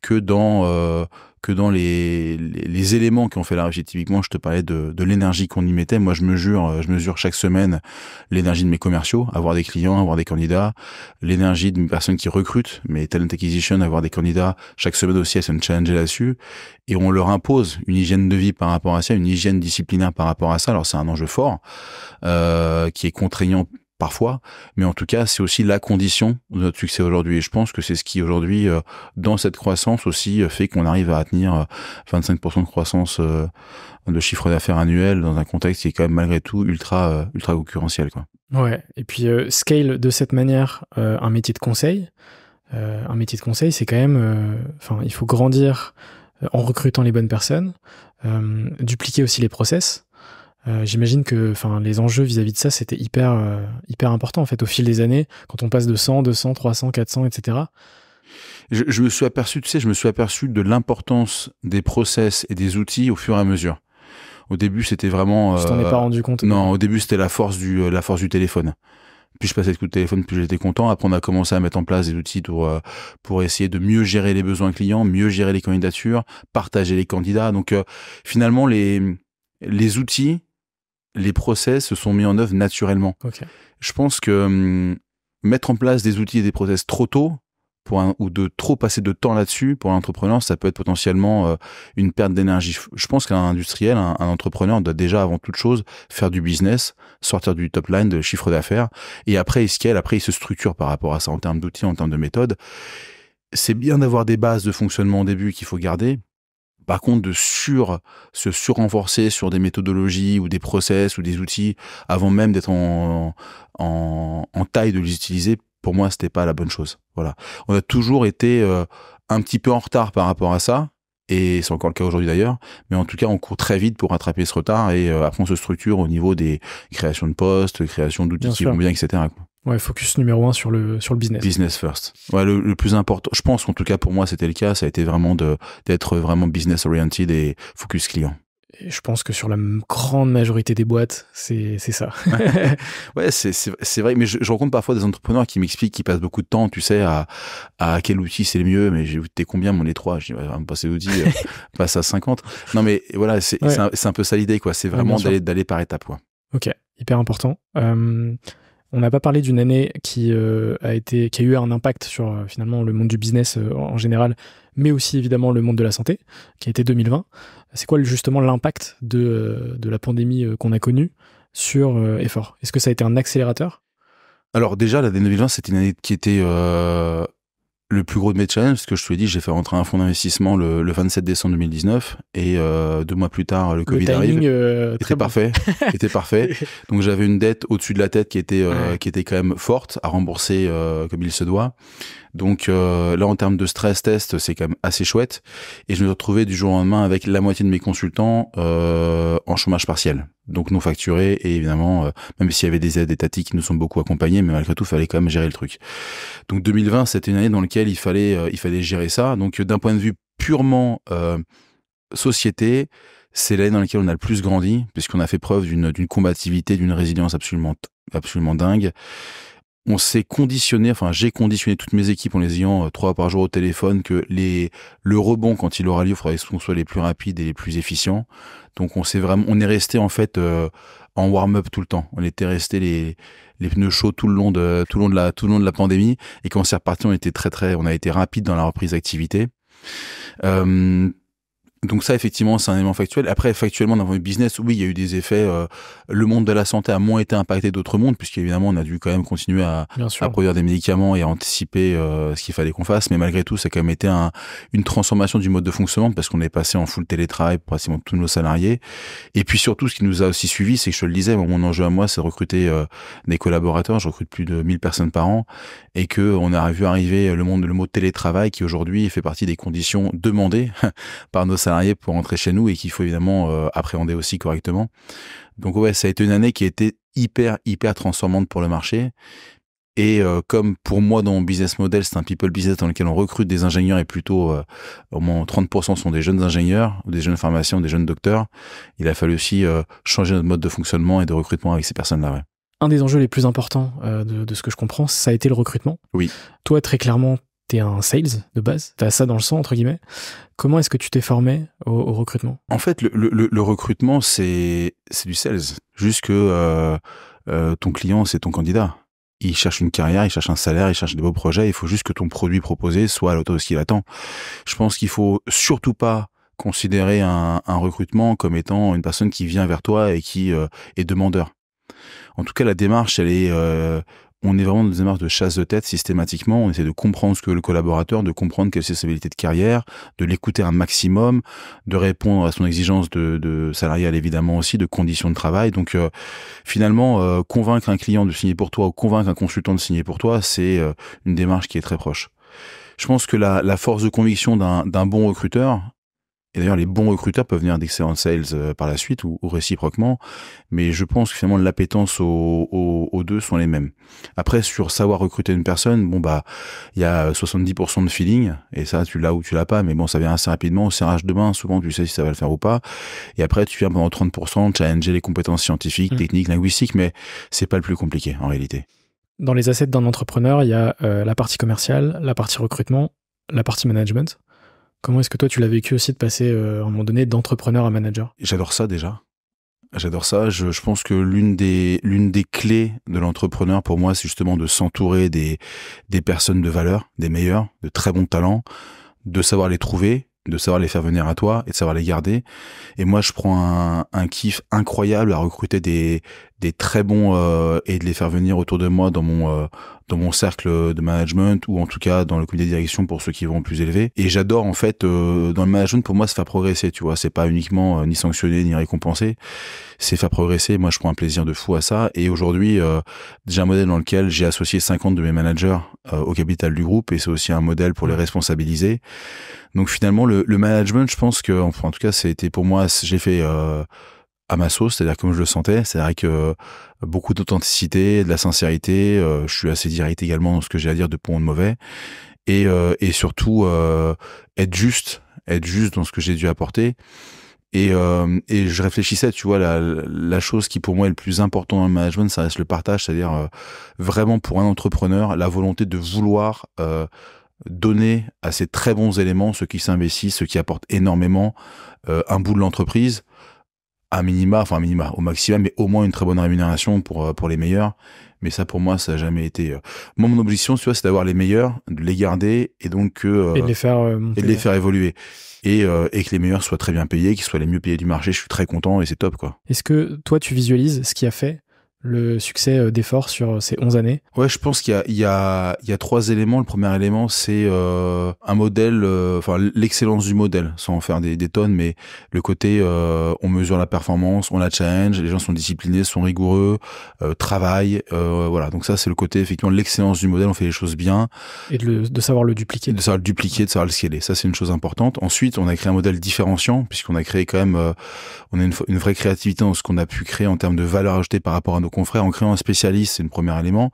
que dans euh, que dans les, les, éléments qui ont fait la régie. Typiquement, je te parlais de, de l'énergie qu'on y mettait. Moi, je mesure, euh, je mesure chaque semaine l'énergie de mes commerciaux, avoir des clients, avoir des candidats, l'énergie de mes personnes qui recrutent, mes talent acquisition, avoir des candidats. Chaque semaine aussi, elles sont challenger là-dessus. Et on leur impose une hygiène de vie par rapport à ça, une hygiène disciplinaire par rapport à ça. Alors, c'est un enjeu fort euh, qui est contraignant parfois, mais en tout cas, c'est aussi la condition de notre succès aujourd'hui. Et je pense que c'est ce qui aujourd'hui, euh, dans cette croissance aussi, euh, fait qu'on arrive à tenir 25% euh, de croissance de chiffre d'affaires annuel dans un contexte qui est quand même malgré tout ultra ultra concurrentiel. Quoi. Ouais. Et puis scale de cette manière, un métier de conseil. un métier de conseil, c'est quand même, enfin, il faut grandir en recrutant les bonnes personnes, dupliquer aussi les process. Euh, j'imagine que enfin, les enjeux vis-à-vis de ça, c'était hyper, euh, hyper important en fait au fil des années, quand on passe de 100, 200, 300, 400, etc. Je, me suis aperçu, tu sais, je me suis aperçu de l'importance des process et des outils au fur et à mesure. Au début, c'était vraiment. Tu t'en es euh, pas rendu compte Non, au début, c'était la force du, la force du téléphone Puis je passais le coup de téléphone, puis j'étais content. Après, on a commencé à mettre en place des outils pour, pour essayer de mieux gérer les besoins clients, mieux gérer les candidatures, partager les candidats. Donc, finalement, les, les outils les process se sont mis en œuvre naturellement. Je pense que hum, mettre en place des outils et des process trop tôt, ou de trop passer de temps là-dessus pour l'entrepreneur, ça peut être potentiellement euh, une perte d'énergie. Je pense qu'un industriel, un, entrepreneur doit déjà avant toute chose faire du business, sortir du top line de chiffre d'affaires, et après il scale, après il se structure par rapport à ça en termes d'outils, en termes de méthodes. C'est bien d'avoir des bases de fonctionnement au début qu'il faut garder, par contre, de sur, se surrenforcer sur des méthodologies ou des process ou des outils avant même d'être en, en, taille de les utiliser, pour moi, c'était pas la bonne chose. Voilà. On a toujours été euh, un petit peu en retard par rapport à ça. Et c'est encore le cas aujourd'hui d'ailleurs, mais en tout cas, on court très vite pour rattraper ce retard et euh, après on se structure au niveau des créations de postes, créations d'outils qui vont bien, etc. Ouais, focus numéro un sur le, sur le business. Business first. Ouais, le, plus important, je pense qu'en tout cas pour moi c'était le cas, ça a été vraiment d'être vraiment business oriented et focus client. je pense que sur la grande majorité des boîtes, c'est ça. ouais, c'est vrai, mais je, rencontre parfois des entrepreneurs qui m'expliquent qu'ils passent beaucoup de temps, tu sais, à, à quel outil c'est le mieux, mais t'es combien, mon étroit trois, je dis, me passer d'outils, passe à 50. Non, mais voilà, c'est un, peu ça l'idée, quoi. C'est vraiment d'aller par étapes, Ok, hyper important. Euh, on n'a pas parlé d'une année qui, euh, a été, qui a eu un impact sur euh, finalement le monde du business euh, en général, mais aussi évidemment le monde de la santé, qui a été 2020. C'est quoi justement l'impact de, de, la pandémie qu'on a connue sur Effort Est-ce que ça a été un accélérateur Alors déjà, l'année 2020, c'était une année qui était le plus gros de mes challenges, parce que je te l'ai dit, j'ai fait rentrer un fonds d'investissement le, 27 décembre 2019 et euh, deux mois plus tard, le Covid le timing, arrive. Euh, était très parfait, était parfait. Donc j'avais une dette au-dessus de la tête qui était euh, qui était quand même forte à rembourser comme il se doit. Donc euh, là, en termes de stress test, c'est quand même assez chouette. Et je me suis retrouvé du jour au lendemain avec la moitié de mes consultants euh, en chômage partiel, donc non facturé. Et évidemment, euh, même s'il y avait des aides étatiques qui nous sont beaucoup accompagnés, mais malgré tout, il fallait quand même gérer le truc. Donc 2020, c'était une année dans laquelle il fallait, euh, il fallait gérer ça. Donc d'un point de vue purement société, c'est l'année dans laquelle on a le plus grandi, puisqu'on a fait preuve d'une combativité, d'une résilience absolument, absolument dingue on s'est conditionné, enfin j'ai conditionné toutes mes équipes en les ayant euh, trois par jour au téléphone, que les le rebond quand il aura lieu, il faudrait qu'on soit les plus rapides et les plus efficients. Donc on s'est vraiment, on est resté en fait euh, en warm-up tout le temps. On était resté les les pneus chauds tout le long de tout le long de la tout le long de la pandémie et quand c'est reparti, on était très très, on a été rapide dans la reprise d'activité. Euh, donc ça, effectivement, c'est un élément factuel. Après, factuellement, dans le business, oui, il y a eu des effets. Euh, le monde de la santé a moins été impacté d'autres mondes, puisqu'évidemment, on a dû quand même continuer à, produire des médicaments et à anticiper euh, ce qu'il fallait qu'on fasse. Mais malgré tout, ça a quand même été une transformation du mode de fonctionnement, parce qu'on est passé en full télétravail pour pratiquement tous nos salariés. Et puis surtout, ce qui nous a aussi suivi, c'est que je te le disais, mon enjeu à moi, c'est recruter euh, des collaborateurs. Je recrute plus de 1000 personnes par an. Et que on a vu arriver le, monde, le mot télétravail, qui aujourd'hui fait partie des conditions demandées par nos salariés pour rentrer chez nous et qu'il faut évidemment euh, appréhender aussi correctement. Donc ouais, ça a été une année qui a été hyper, hyper transformante pour le marché. Et euh, comme pour moi dans mon business model, c'est un people business dans lequel on recrute des ingénieurs et plutôt euh, au moins 30% sont des jeunes ingénieurs ou des jeunes pharmaciens ou des jeunes docteurs, il a fallu aussi changer notre mode de fonctionnement et de recrutement avec ces personnes-là. Un des enjeux les plus importants de, de, ce que je comprends, ça a été le recrutement. Oui. Toi, très clairement, t'es un sales de base, t'as ça dans le sang entre guillemets. Comment est-ce que tu t'es formé au, recrutement En fait, le, recrutement c'est c'est du sales. Juste que euh, euh, ton client c'est ton candidat. Il cherche une carrière, il cherche un salaire, il cherche des beaux projets. Il faut juste que ton produit proposé soit à l'auto de ce qu'il attend. Je pense qu'il faut surtout pas considérer un, recrutement comme étant une personne qui vient vers toi et qui euh, est demandeur. En tout cas, la démarche, elle est on est vraiment dans une démarche de chasse de tête systématiquement. On essaie de comprendre ce que le collaborateur, de comprendre quelles sa ses de carrière, de l'écouter un maximum, de répondre à son exigence de, de évidemment aussi, de conditions de travail. Donc euh, finalement, euh, convaincre un client de signer pour toi ou convaincre un consultant de signer pour toi, c'est euh, une démarche qui est très proche. Je pense que la, la force de conviction d'un bon recruteur, d'ailleurs, les bons recruteurs peuvent venir d'excellents sales euh, par la suite ou, réciproquement. Mais je pense que finalement, l'appétence aux, deux sont les mêmes. Après, sur savoir recruter une personne, bon, bah, il y a 70% euh, de feeling. Et ça, tu l'as ou tu l'as pas. Mais bon, ça vient assez rapidement. Au serrage de main, souvent, tu sais si ça va le faire ou pas. Et après, tu viens pendant 30% challenger les compétences scientifiques, mmh. techniques, linguistiques. Mais c'est pas le plus compliqué, en réalité. Dans les assets d'un entrepreneur, il y a euh, la partie commerciale, la partie recrutement, la partie management. Comment est-ce que toi, tu l'as vécu aussi de passer, euh, à un moment donné, d'entrepreneur à manager J'adore ça déjà. J'adore ça. Je, pense que l'une des, l'une des clés de l'entrepreneur pour moi, c'est justement de s'entourer des, personnes de valeur, des meilleurs, de très bons talents, de savoir les trouver, de savoir les faire venir à toi et de savoir les garder. Et moi, je prends un, un kiff incroyable à recruter des, des très bons euh, et de les faire venir autour de moi dans mon euh, dans mon cercle de management ou en tout cas dans le comité de direction pour ceux qui vont plus élevé. et j'adore en fait euh, dans le management pour moi se faire progresser tu vois c'est pas uniquement ni sanctionner ni récompenser c'est faire progresser moi je prends un plaisir de fou à ça et aujourd'hui j'ai un modèle dans lequel j'ai associé 50 de mes managers au capital du groupe et c'est aussi un modèle pour les responsabiliser donc finalement le, le management je pense que enfin, en tout cas c'était pour moi j'ai fait à ma sauce, c'est-à-dire comme je le sentais, c'est-à-dire que euh, beaucoup d'authenticité, de la sincérité, euh, je suis assez direct également dans ce que j'ai à dire de bon de mauvais, et, euh, surtout être juste, être juste dans ce que j'ai dû apporter. Et, je réfléchissais, tu vois, la, la, chose qui pour moi est le plus important dans le management, ça reste le partage, c'est-à-dire vraiment pour un entrepreneur, la volonté de vouloir donner à ces très bons éléments, ceux qui s'investissent, ceux qui apportent énormément, un bout de l'entreprise à minima, enfin à minima, au maximum, mais au moins une très bonne rémunération pour, euh, pour les meilleurs. Mais ça, pour moi, ça n'a jamais été. Euh, moi, mon objection, tu c'est d'avoir les meilleurs, de les garder et donc. Euh, et de les faire, et les faire évoluer. Et, et, que les meilleurs soient très bien payés, qu'ils soient les mieux payés du marché. Je suis très content et c'est top, quoi. Est-ce que toi, tu visualises ce qui a fait le succès euh, d'effort sur euh, ces 11 années Ouais, je pense qu'il y a, trois éléments. Le premier élément, c'est euh, un modèle, enfin l'excellence du modèle, sans en faire des, tonnes, mais le côté on mesure la performance, on la challenge, les gens sont disciplinés, sont rigoureux, travaillent, voilà. Donc ça, c'est le côté effectivement l'excellence du modèle, on fait les choses bien. Et de, savoir le dupliquer. De savoir le dupliquer, de savoir le scaler. Ça, c'est une chose importante. Ensuite, on a créé un modèle différenciant, puisqu'on a créé quand même, on a une, une vraie créativité dans ce qu'on a pu créer en termes de valeur ajoutée par rapport à nos confrères en créant un spécialiste, c'est le premier élément.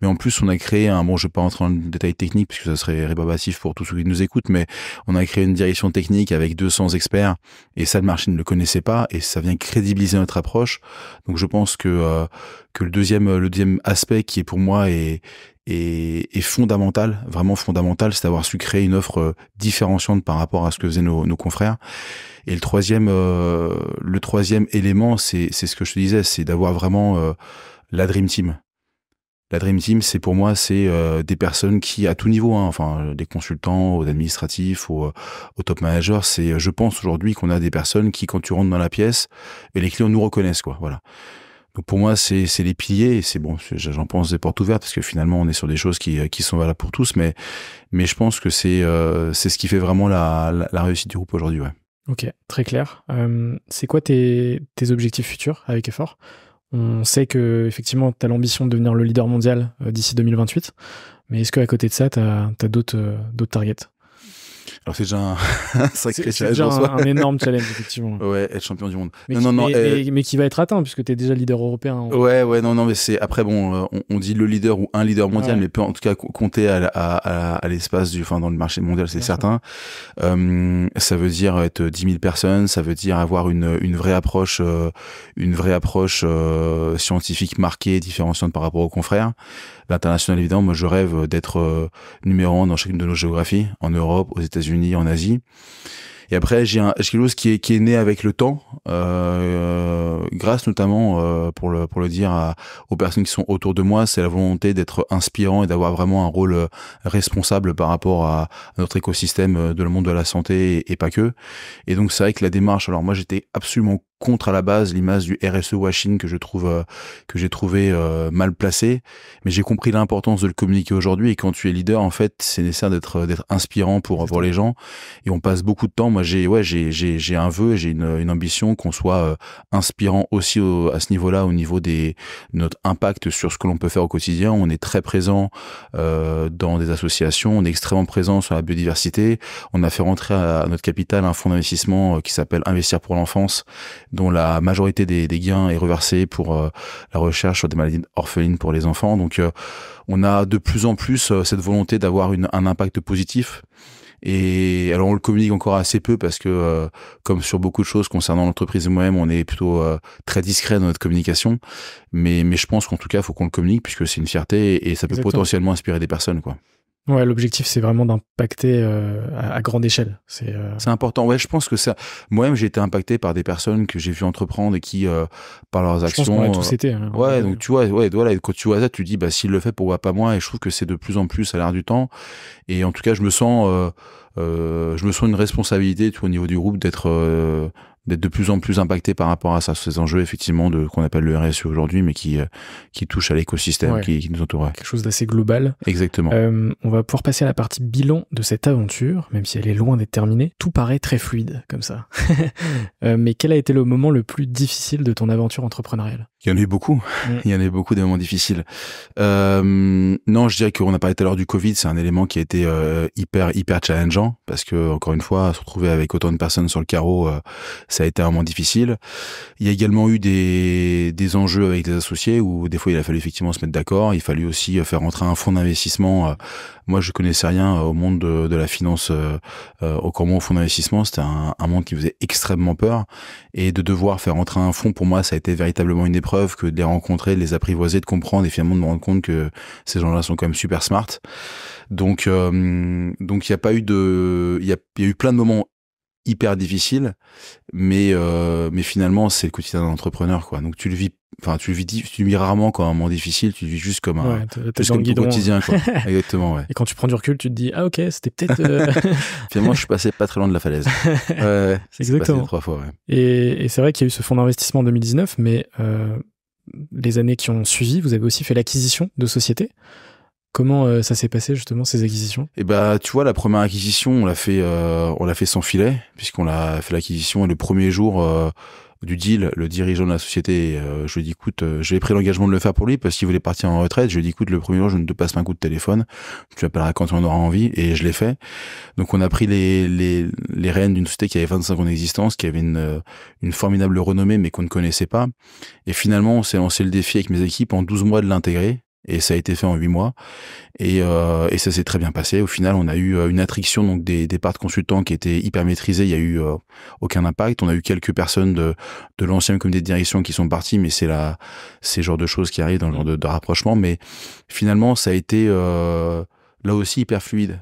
Mais en plus, on a créé un, bon, je vais pas entrer dans le détail technique puisque ça serait rébarbatif pour tous ceux qui nous écoutent, mais on a créé une direction technique avec 200 experts et ça, le marché ne le connaissait pas et ça vient crédibiliser notre approche. Donc, je pense que, euh, que le deuxième, le deuxième aspect qui est pour moi est, et fondamental, vraiment fondamental, c'est d'avoir su créer une offre euh, différenciante par rapport à ce que faisaient nos, confrères. Et le troisième, euh, le troisième élément, c'est ce que je te disais, c'est d'avoir vraiment euh, la dream team. La Dream Team, c'est pour moi, c'est des personnes qui, à tout niveau, hein, enfin, des consultants, aux administratifs, aux, top managers, c'est, je pense aujourd'hui qu'on a des personnes qui, quand tu rentres dans la pièce, et les clients nous reconnaissent, quoi. Voilà pour moi, c'est les piliers. et C'est bon, j'en pense des portes ouvertes parce que finalement, on est sur des choses qui, euh, sont valables pour tous. Mais, mais je pense que c'est euh, ce qui fait vraiment la, réussite du groupe aujourd'hui. Ok, très clair. Euh, c'est quoi tes, objectifs futurs avec Effort On sait que effectivement, tu as l'ambition de devenir le leader mondial d'ici 2028. Mais est-ce qu'à côté de ça, tu as, as d'autres targets alors c'est déjà un, C'est déjà un, énorme challenge, effectivement. ouais, être champion du monde. Mais, non, qui, non, euh, mais, qui va être atteint, puisque tu es déjà leader européen. En... Ouais, ouais, non, non, mais c'est. Après, bon, euh, on, dit le leader ou un leader mondial, mais peut en tout cas compter à, à, l'espace du. Enfin, dans le marché mondial, c'est certain. Euh, ça veut dire être 10 000 personnes, ça veut dire avoir une, une vraie approche, une vraie approche scientifique marquée, différenciante par rapport aux confrères. L'international, évidemment, moi je rêve euh, d'être euh, numéro un dans chacune de nos géographies, en Europe, aux États-Unis, en Asie. Et après, j'ai un quelque chose qui est, qui est né avec le temps, euh, grâce notamment, pour, le, pour le dire, aux personnes qui sont autour de moi, c'est la volonté d'être inspirant et d'avoir vraiment un rôle responsable par rapport à, notre écosystème de le monde de la santé et, et pas que. Et donc, c'est vrai que la démarche, alors moi j'étais absolument contre à la base l'image du RSE Washington que je trouve euh, que j'ai trouvé euh, mal placé. mais j'ai compris l'importance de le communiquer aujourd'hui et quand tu es leader en fait, c'est nécessaire d'être euh, d'être inspirant pour pour les gens et on passe beaucoup de temps. Moi j'ai ouais, j'ai j'ai j'ai un vœu, j'ai une, une ambition qu'on soit inspirant aussi à ce niveau-là au niveau des notre impact sur ce que l'on peut faire au quotidien, on est très présent dans des associations, on est extrêmement présent sur la biodiversité, on a fait rentrer à, à notre capital un fonds d'investissement qui s'appelle Investir pour l'enfance dont la majorité des, des gains est reversée pour euh, la recherche sur des maladies orphelines pour les enfants. Donc euh, on a de plus en plus euh, cette volonté d'avoir un impact positif. Et alors on le communique encore assez peu parce que, comme sur beaucoup de choses concernant l'entreprise et moi-même, on est plutôt très discret dans notre communication. Mais, mais je pense qu'en tout cas, il faut qu'on le communique puisque c'est une fierté et, ça peut potentiellement inspirer des personnes. quoi. Ouais, l'objectif, c'est vraiment d'impacter euh, à, grande échelle. Euh, c'est important. Ouais, je pense que ça. Moi-même, j'ai été impacté par des personnes que j'ai vu entreprendre et qui, euh, par leurs actions. Hein, ouais, donc tu vois, ouais, voilà, quand tu vois ça, tu dis, bah, s'il le fait, pourquoi pas moi Et je trouve que c'est de plus en plus à l'air du temps. Et en tout cas, je me sens, je me sens une responsabilité, au niveau du groupe, d'être d'être de plus en plus impacté par rapport à ça, ces enjeux effectivement de qu'on appelle le RSE aujourd'hui, mais qui euh, qui touche à l'écosystème qui, nous entoure. Quelque chose d'assez global. Exactement. Euh, on va pouvoir passer à la partie bilan de cette aventure, même si elle est loin d'être terminée. Tout paraît très fluide comme ça. Euh, mais quel a été le moment le plus difficile de ton aventure entrepreneuriale il y en a eu beaucoup. Mm. Il y en a eu beaucoup des moments difficiles. Euh, non, je dirais qu'on a parlé tout à l'heure du Covid. C'est un élément qui a été euh, hyper, hyper challengeant parce que, encore une fois, se retrouver avec autant de personnes sur le carreau, euh, ça a été un moment difficile. Il y a également eu des, des enjeux avec des associés où des fois il a fallu effectivement se mettre d'accord. Il a fallu aussi euh, faire entrer un fonds d'investissement moi, je connaissais rien euh, au monde de, la finance, euh, euh, au comment au fonds d'investissement. C'était un, monde qui faisait extrêmement peur. Et de devoir faire entrer un fonds, pour moi, ça a été véritablement une épreuve que de les rencontrer, de les apprivoiser, de comprendre et finalement de me rendre compte que ces gens-là sont quand même super smart. Donc, donc il n'y a pas eu de, il y, y a eu plein de moments hyper difficile, mais euh, mais finalement c'est le quotidien d'un entrepreneur quoi. Donc tu le vis, enfin tu le vis, tu rarement comme un moment difficile, tu le vis juste comme un, quotidien quoi. Hein. Et quand tu prends du recul, tu te dis ah ok c'était peut-être. Euh, finalement je suis passé pas très loin de la falaise. Exactement. trois Et, c'est vrai qu'il y a eu ce fonds d'investissement en 2019, mais euh, les années qui ont suivi, vous avez aussi fait l'acquisition de sociétés. Comment euh, ça s'est passé justement ces acquisitions Eh bah, tu vois, la première acquisition, on l'a fait, euh, on l'a fait sans filet, puisqu'on l'a fait l'acquisition et le premier jour euh, du deal, le dirigeant de la société, je lui ai dit, écoute, j'ai pris l'engagement de le faire pour lui parce qu'il voulait partir en retraite. Je lui ai dit, écoute, le premier jour, je ne te passe pas un coup de téléphone, tu appelleras quand tu en auras envie, et je l'ai fait. Donc, on a pris les, les, les rênes d'une société qui avait 25 ans d'existence, qui avait une, une formidable renommée, mais qu'on ne connaissait pas. Et finalement, on s'est lancé le défi avec mes équipes en 12 mois de l'intégrer et ça a été fait en huit mois. Et, euh, et ça s'est très bien passé. Au final, on a eu euh, une attrition donc des, des parts de consultants qui étaient hyper maîtrisés Il y a eu euh, aucun impact. On a eu quelques personnes de, de l'ancienne comité de direction qui sont parties, mais c'est la c'est genre de choses qui arrivent dans le genre de, rapprochement. Mais finalement, ça a été euh, là aussi hyper fluide.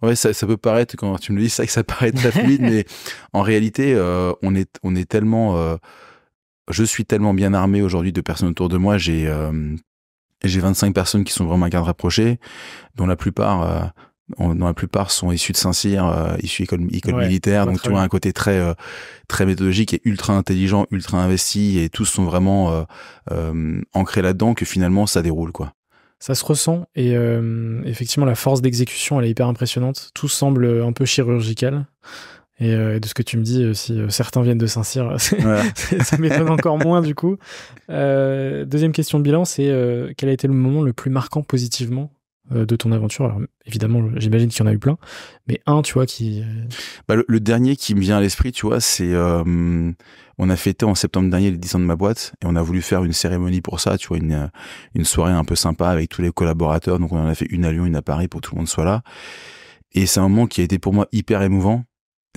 Ouais, ça, ça peut paraître quand tu me le dis ça que ça paraît très fluide, mais en réalité, euh, on est on est tellement je suis tellement bien armé aujourd'hui de personnes autour de moi. J'ai j'ai 25 personnes qui sont vraiment à garde rapproché, dont la plupart euh, dont la plupart sont issus de Saint-Cyr, euh, issus école, militaire, donc tu vois un côté très euh, très méthodologique et ultra intelligent, ultra investi, et tous sont vraiment euh, ancrés là-dedans que finalement ça déroule quoi. Ça se ressent et effectivement la force d'exécution elle est hyper impressionnante. Tout semble un peu chirurgical. Euh, et, de ce que tu me dis, euh, si euh, certains viennent de Saint-Cyr, ça m'étonne encore moins du coup. deuxième question de bilan, c'est quel a été le moment le plus marquant positivement de ton aventure Alors évidemment, j'imagine qu'il y en a eu plein, mais un, tu vois, qui... Bah, le, dernier qui me vient à l'esprit, tu vois, c'est... on a fêté en septembre dernier les 10 ans de ma boîte et on a voulu faire une cérémonie pour ça, tu vois, une, une soirée un peu sympa avec tous les collaborateurs. Donc on en a fait une à Lyon, une à Paris pour que tout le monde soit là. Et c'est un moment qui a été pour moi hyper émouvant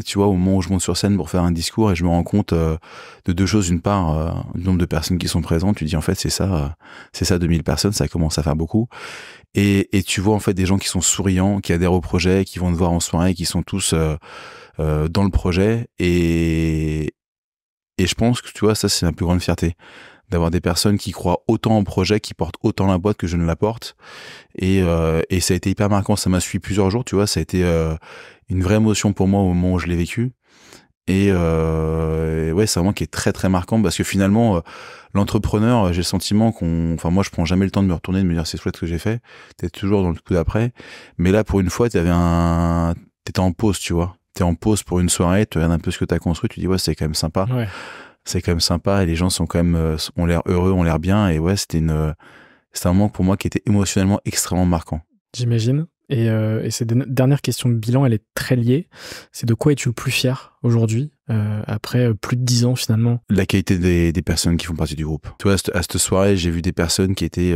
tu vois, au moment où je monte sur scène pour faire un discours et je me rends compte euh, de deux choses. D'une part, euh, le nombre de personnes qui sont présentes, tu dis en fait c'est ça, euh, c'est ça 2000 personnes, ça commence à faire beaucoup. Et, tu vois en fait des gens qui sont souriants, qui adhèrent au projet, qui vont te voir en soirée, qui sont tous dans le projet. Et, je pense que tu vois, ça c'est ma plus grande fierté d'avoir des personnes qui croient autant au projet, qui portent autant la boîte que je ne la porte. Et, ça a été hyper marquant, ça m'a suivi plusieurs jours, tu vois, ça a été une vraie émotion pour moi au moment où je l'ai vécu. Et, euh, ouais, c'est un moment qui est très très marquant parce que finalement, euh, l'entrepreneur, euh, j'ai le sentiment qu'on, enfin moi, je prends jamais le temps de me retourner de me dire c'est chouette ce que j'ai fait. T'es toujours dans le coup d'après. Mais là, pour une fois, t'avais un, t'étais en pause, tu vois. T'es en pause pour une soirée, tu regardes un peu ce que t'as construit, tu dis ouais, c'est quand même sympa. C'est quand même sympa et les gens sont quand même, ont l'air heureux, ont l'air bien. Et ouais, c'était une, c'était un moment pour moi qui était émotionnellement extrêmement marquant. J'imagine. Euh, et, cette dernière question de bilan, elle est très liée. C'est de quoi es-tu le plus fier aujourd'hui, euh, après euh, plus de dix ans finalement La qualité des, personnes qui font partie du groupe. Tu vois, à cette, soirée, j'ai vu des personnes qui étaient,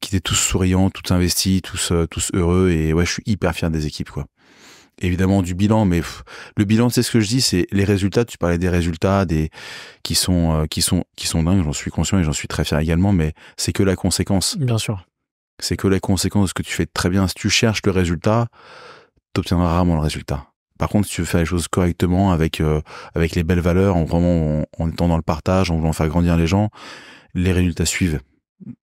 qui étaient tous souriants, tous investis, tous, tous heureux. Et ouais, je suis hyper fier des équipes, quoi évidemment du bilan, mais le bilan, c'est ce que je dis, c'est les résultats. Tu parlais des résultats, des qui sont qui sont qui sont dingues. J'en suis conscient et j'en suis très fier également, mais c'est que la conséquence. Bien sûr. C'est que les conséquences de ce que tu fais très bien, si tu cherches le résultat, obtiendras rarement le résultat. Par contre, si tu veux faire les choses correctement, avec euh, avec les belles valeurs, en étant dans le partage, en voulant faire grandir les gens, les résultats suivent.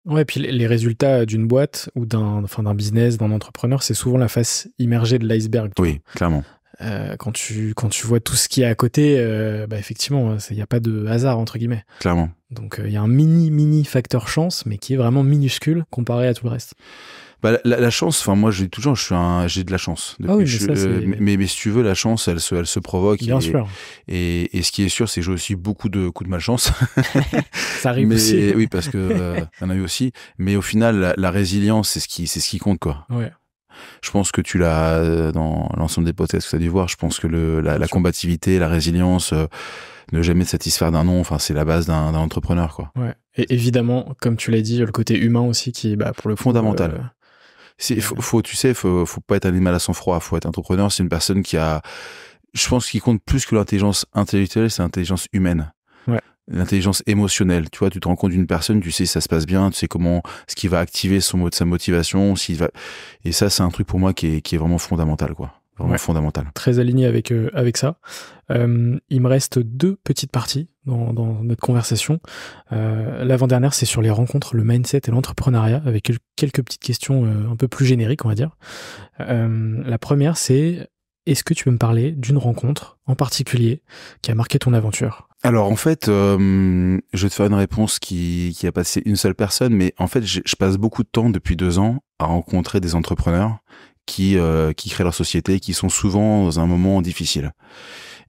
Ouais, et puis les résultats d'une boîte ou d'un enfin d'un business, d'un entrepreneur, c'est souvent la face immergée de l'iceberg. Oui, clairement. Euh, quand tu quand tu vois tout ce qui est à côté, euh, bah, effectivement, il hein, n'y a pas de hasard entre guillemets. Clairement. Donc il euh, y a un mini mini facteur chance, mais qui est vraiment minuscule comparé à tout le reste. Bah, la, chance, enfin moi j'ai toujours, je suis j'ai de la chance. mais, mais, si tu veux, la chance, elle se, elle se provoque. Bien et, sûr. Et, ce qui est sûr, c'est que j'ai aussi beaucoup de coups de malchance. ça arrive aussi. Oui, parce que on a eu aussi. Mais au final, la, la résilience, c'est ce qui, c'est ce qui compte quoi. Ouais. Je pense que tu l'as euh, dans l'ensemble des hypothèses que tu as dû voir. Je pense que la, combativité, la résilience, euh, ne jamais te satisfaire d'un nom, enfin, c'est la base d'un entrepreneur, quoi. Et évidemment, comme tu l'as dit, le côté humain aussi qui est bah, pour le fondamental. Euh, faut, tu sais, faut, faut pas être un animal à sang froid. Faut être entrepreneur. C'est une personne qui a, je pense, qui compte plus que l'intelligence intellectuelle, c'est l'intelligence humaine. Ouais l'intelligence émotionnelle. Tu vois, tu te rends compte d'une personne, tu sais si ça se passe bien, tu sais comment, ce qui va activer son, sa motivation, s'il va. Et ça, c'est un truc pour moi qui est, vraiment fondamental, quoi. Vraiment fondamental. Très aligné avec, euh, avec ça. Euh, il me reste deux petites parties dans, notre conversation. Euh, l'avant-dernière, c'est sur les rencontres, le mindset et l'entrepreneuriat, avec quelques petites questions un peu plus génériques, on va dire. la première, c'est est-ce que tu peux me parler d'une rencontre en particulier qui a marqué ton aventure alors en fait, euh, je vais te faire une réponse qui, a passé une seule personne, mais en fait, je, passe beaucoup de temps depuis deux ans à rencontrer des entrepreneurs euh, qui, créent leur société, qui sont souvent dans un moment difficile.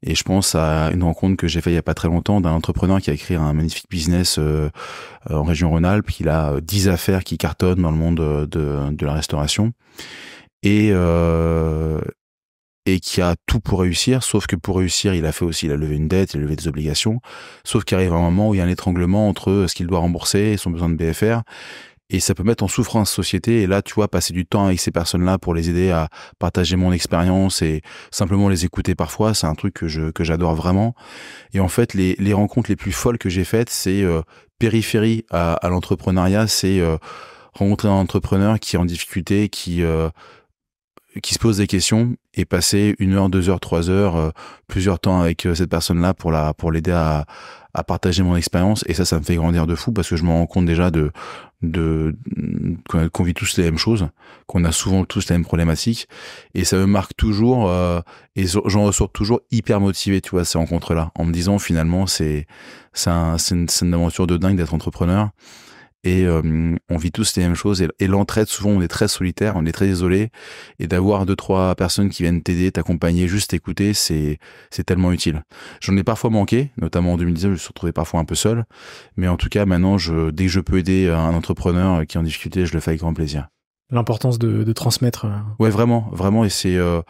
Et je pense à une rencontre que j'ai faite il n'y a pas très longtemps d'un entrepreneur qui a créé un magnifique business euh, en région Rhône-Alpes. Il a dix affaires qui cartonnent dans le monde de, la restauration. Et, et qui a tout pour réussir, sauf que pour réussir, il a fait aussi, il a levé une dette, il a levé des obligations, sauf qu'il arrive un moment où il y a un étranglement entre euh, ce qu'il doit rembourser et son besoin de BFR, et ça peut mettre en souffrance société. Et là, tu vois, passer du temps avec ces personnes-là pour les aider à partager mon expérience et simplement les écouter parfois, c'est un truc que que j'adore vraiment. Et en fait, les, rencontres les plus folles que j'ai faites, c'est euh, périphérie à, l'entrepreneuriat, c'est euh, rencontrer un entrepreneur qui est en difficulté, qui qui se pose des questions et passer une heure, deux heures, trois heures, euh, plusieurs temps avec euh, cette personne-là pour la pour l'aider à, à partager mon expérience. Et ça, ça me fait grandir de fou parce que je me rends compte déjà de de qu'on vit tous les mêmes choses, qu'on a souvent tous les mêmes problématiques. Et ça me marque toujours euh, et j'en ressors toujours hyper motivé, tu vois, ces rencontres-là, en me disant finalement c'est c'est une, une aventure de dingue d'être entrepreneur et euh, on vit tous les mêmes choses. Et, l'entraide, souvent, on est très solitaire, on est très isolé, et d'avoir deux trois personnes qui viennent t'aider, t'accompagner, juste t'écouter, c'est c'est tellement utile. J'en ai parfois manqué, notamment en 2019, je me suis retrouvé parfois un peu seul, mais en tout cas, maintenant, je, dès que je peux aider un entrepreneur qui est en difficulté, je le fais avec grand plaisir. L'importance de, transmettre. Euh, ouais, vraiment, vraiment, et c'est euh,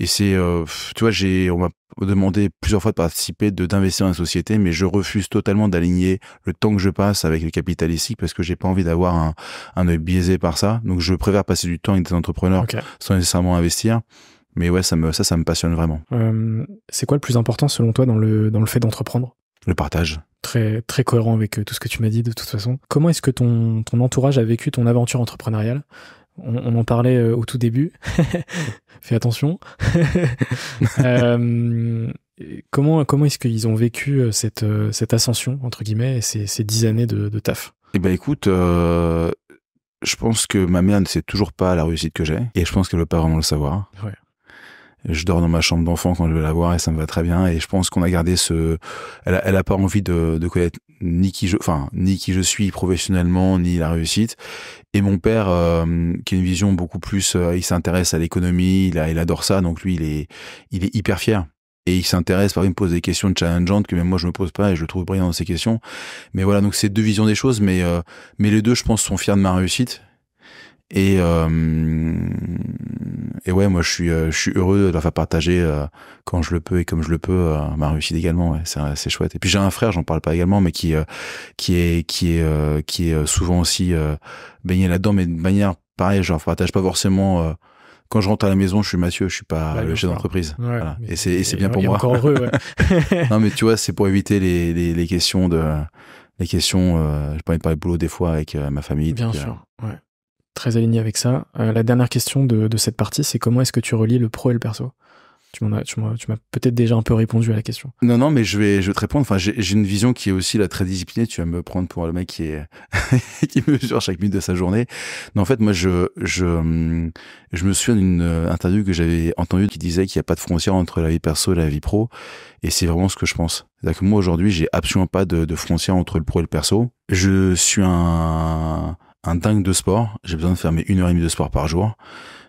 et c'est, euh, tu vois, j'ai, on m'a demandé plusieurs fois de participer, de d'investir dans la société, mais je refuse totalement d'aligner le temps que je passe avec le capitalistique parce que j'ai pas envie d'avoir un, un œil biaisé par ça. Donc, je préfère passer du temps avec des entrepreneurs sans nécessairement investir. Mais ouais, ça, me, ça, ça me passionne vraiment. Euh, c'est quoi le plus important selon toi dans le, dans le fait d'entreprendre Le partage. Très, très cohérent avec euh, tout ce que tu m'as dit de toute façon. Comment est-ce que ton, ton entourage a vécu ton aventure entrepreneuriale on, en parlait euh, au tout début. Fais attention. Euh, comment comment est-ce qu'ils ont vécu euh, cette, cette ascension, entre guillemets, et ces, dix années de, taf et eh ben écoute, je pense que ma mère ne sait toujours pas la réussite que j'ai, et je pense qu'elle ne veut pas vraiment le savoir je dors dans ma chambre d'enfant quand je vais la voir et ça me va très bien. Et je pense qu'on a gardé ce, elle a, pas envie de, connaître ni qui je, enfin ni qui je suis professionnellement ni la réussite. Et mon père, euh, qui a une vision beaucoup plus, euh, il s'intéresse à l'économie, il, il adore ça, donc lui il est, il est hyper fier et il s'intéresse, par exemple, il me pose des questions challengeantes que même moi je me pose pas et je le trouve brillant dans ces questions. Mais voilà, donc c'est deux visions des choses, mais euh, mais les deux, je pense, sont fiers de ma réussite et et ouais, moi, je suis, euh, je suis heureux de la faire partager euh, quand je le peux et comme je le peux euh, ma réussite également. Ouais, c'est chouette. Et puis j'ai un frère, j'en parle pas également, mais qui qui est qui est qui est souvent aussi baigné là-dedans, mais de manière pareil, genre partage pas forcément quand je rentre à la maison, je suis Mathieu, je suis pas le chef d'entreprise. Et c'est bien pour moi. Encore heureux, ouais. non, mais tu vois, c'est pour éviter les, les, questions de les questions. je pas envie de parler boulot des fois avec ma famille. Bien sûr. ouais très aligné avec ça. Euh, la dernière question de, cette partie, c'est comment est-ce que tu relis le pro et le perso tu m'as, peut-être déjà un peu répondu à la question. Non, non, mais je vais, je te répondre. Enfin, j'ai une vision qui est aussi la très disciplinée. Tu vas me prendre pour le mec qui est, qui mesure chaque minute de sa journée. Mais en fait, moi, je, je, je me souviens d'une euh, interview que j'avais entendue qui disait qu'il n'y a pas de frontière entre la vie perso et la vie pro. Et c'est vraiment ce que je pense. cest moi, aujourd'hui, j'ai absolument pas de frontière entre le pro et le perso. Je suis un, un dingue de sport. J'ai besoin de faire mes une heure et demie de sport par jour.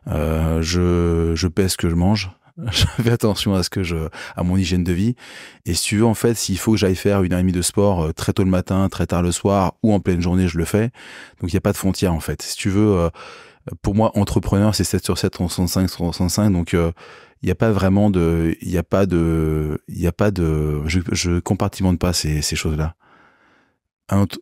Euh, je, je pèse ce que je mange. Je fais attention à ce que je, à mon hygiène de vie. Et si tu veux, en fait, s'il faut que j'aille faire une heure et demie de sport euh, très tôt le matin, très tard le soir ou en pleine journée, je le fais. Donc il n'y a pas de frontière en fait. Si tu veux, euh, pour moi, entrepreneur, c'est 7 sur 7, 365 sur 365. Donc euh, il n'y a pas vraiment de, il n'y a pas de, il n'y a pas de, je, je compartimente pas ces, ces choses-là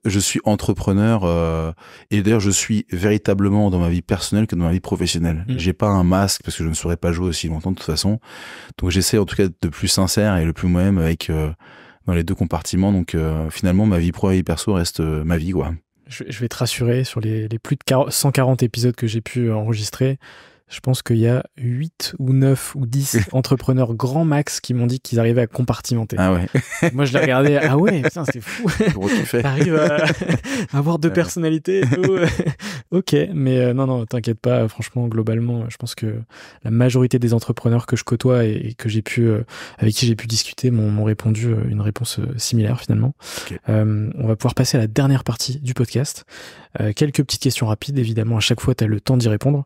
je suis entrepreneur euh, et d'ailleurs je suis véritablement dans ma vie personnelle que dans ma vie professionnelle. Mm. J'ai pas un masque parce que je ne saurais pas jouer aussi longtemps de toute façon. Donc j'essaie en tout cas de plus sincère et le plus moi-même avec euh, dans les deux compartiments. Donc euh, finalement ma vie pro et perso reste ma vie quoi. Je, vais te rassurer sur les, plus de 140 épisodes que j'ai pu enregistrer je pense qu'il y a 8 ou 9 ou 10 entrepreneurs grand max qui m'ont dit qu'ils arrivaient à compartimenter. Ah ouais. Moi, je les regardais, ah ouais, putain, c'est fou. T'arrives à, avoir deux personnalités ok, mais euh, non, non, t'inquiète pas. Franchement, globalement, je pense que la majorité des entrepreneurs que je côtoie et, que j'ai pu, euh, avec qui j'ai pu discuter m'ont répondu euh, une réponse similaire finalement. on va pouvoir passer à la dernière partie du podcast. quelques petites questions rapides, évidemment, à chaque fois, t'as le temps d'y répondre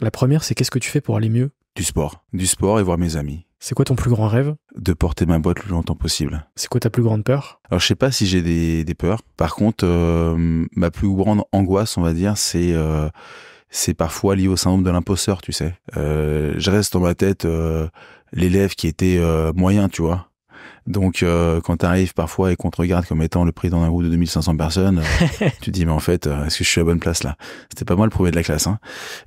la première, c'est qu'est-ce que tu fais pour aller mieux Du sport. Du sport et voir mes amis. C'est quoi ton plus grand rêve De porter ma boîte le plus longtemps possible. C'est quoi ta plus grande peur Alors je sais pas si j'ai des, peurs. Par contre, euh, ma plus grande angoisse, on va dire, c'est euh, c'est parfois lié au syndrome de l'imposteur, tu sais. Euh, je reste dans ma tête l'élève qui était moyen, tu vois. Donc, euh, quand tu arrives parfois et qu'on te regarde comme étant le président d'un groupe de 2500 personnes, euh, tu dis, mais en fait, euh, est-ce que je suis à bonne place là C'était pas moi le premier de la classe. Hein.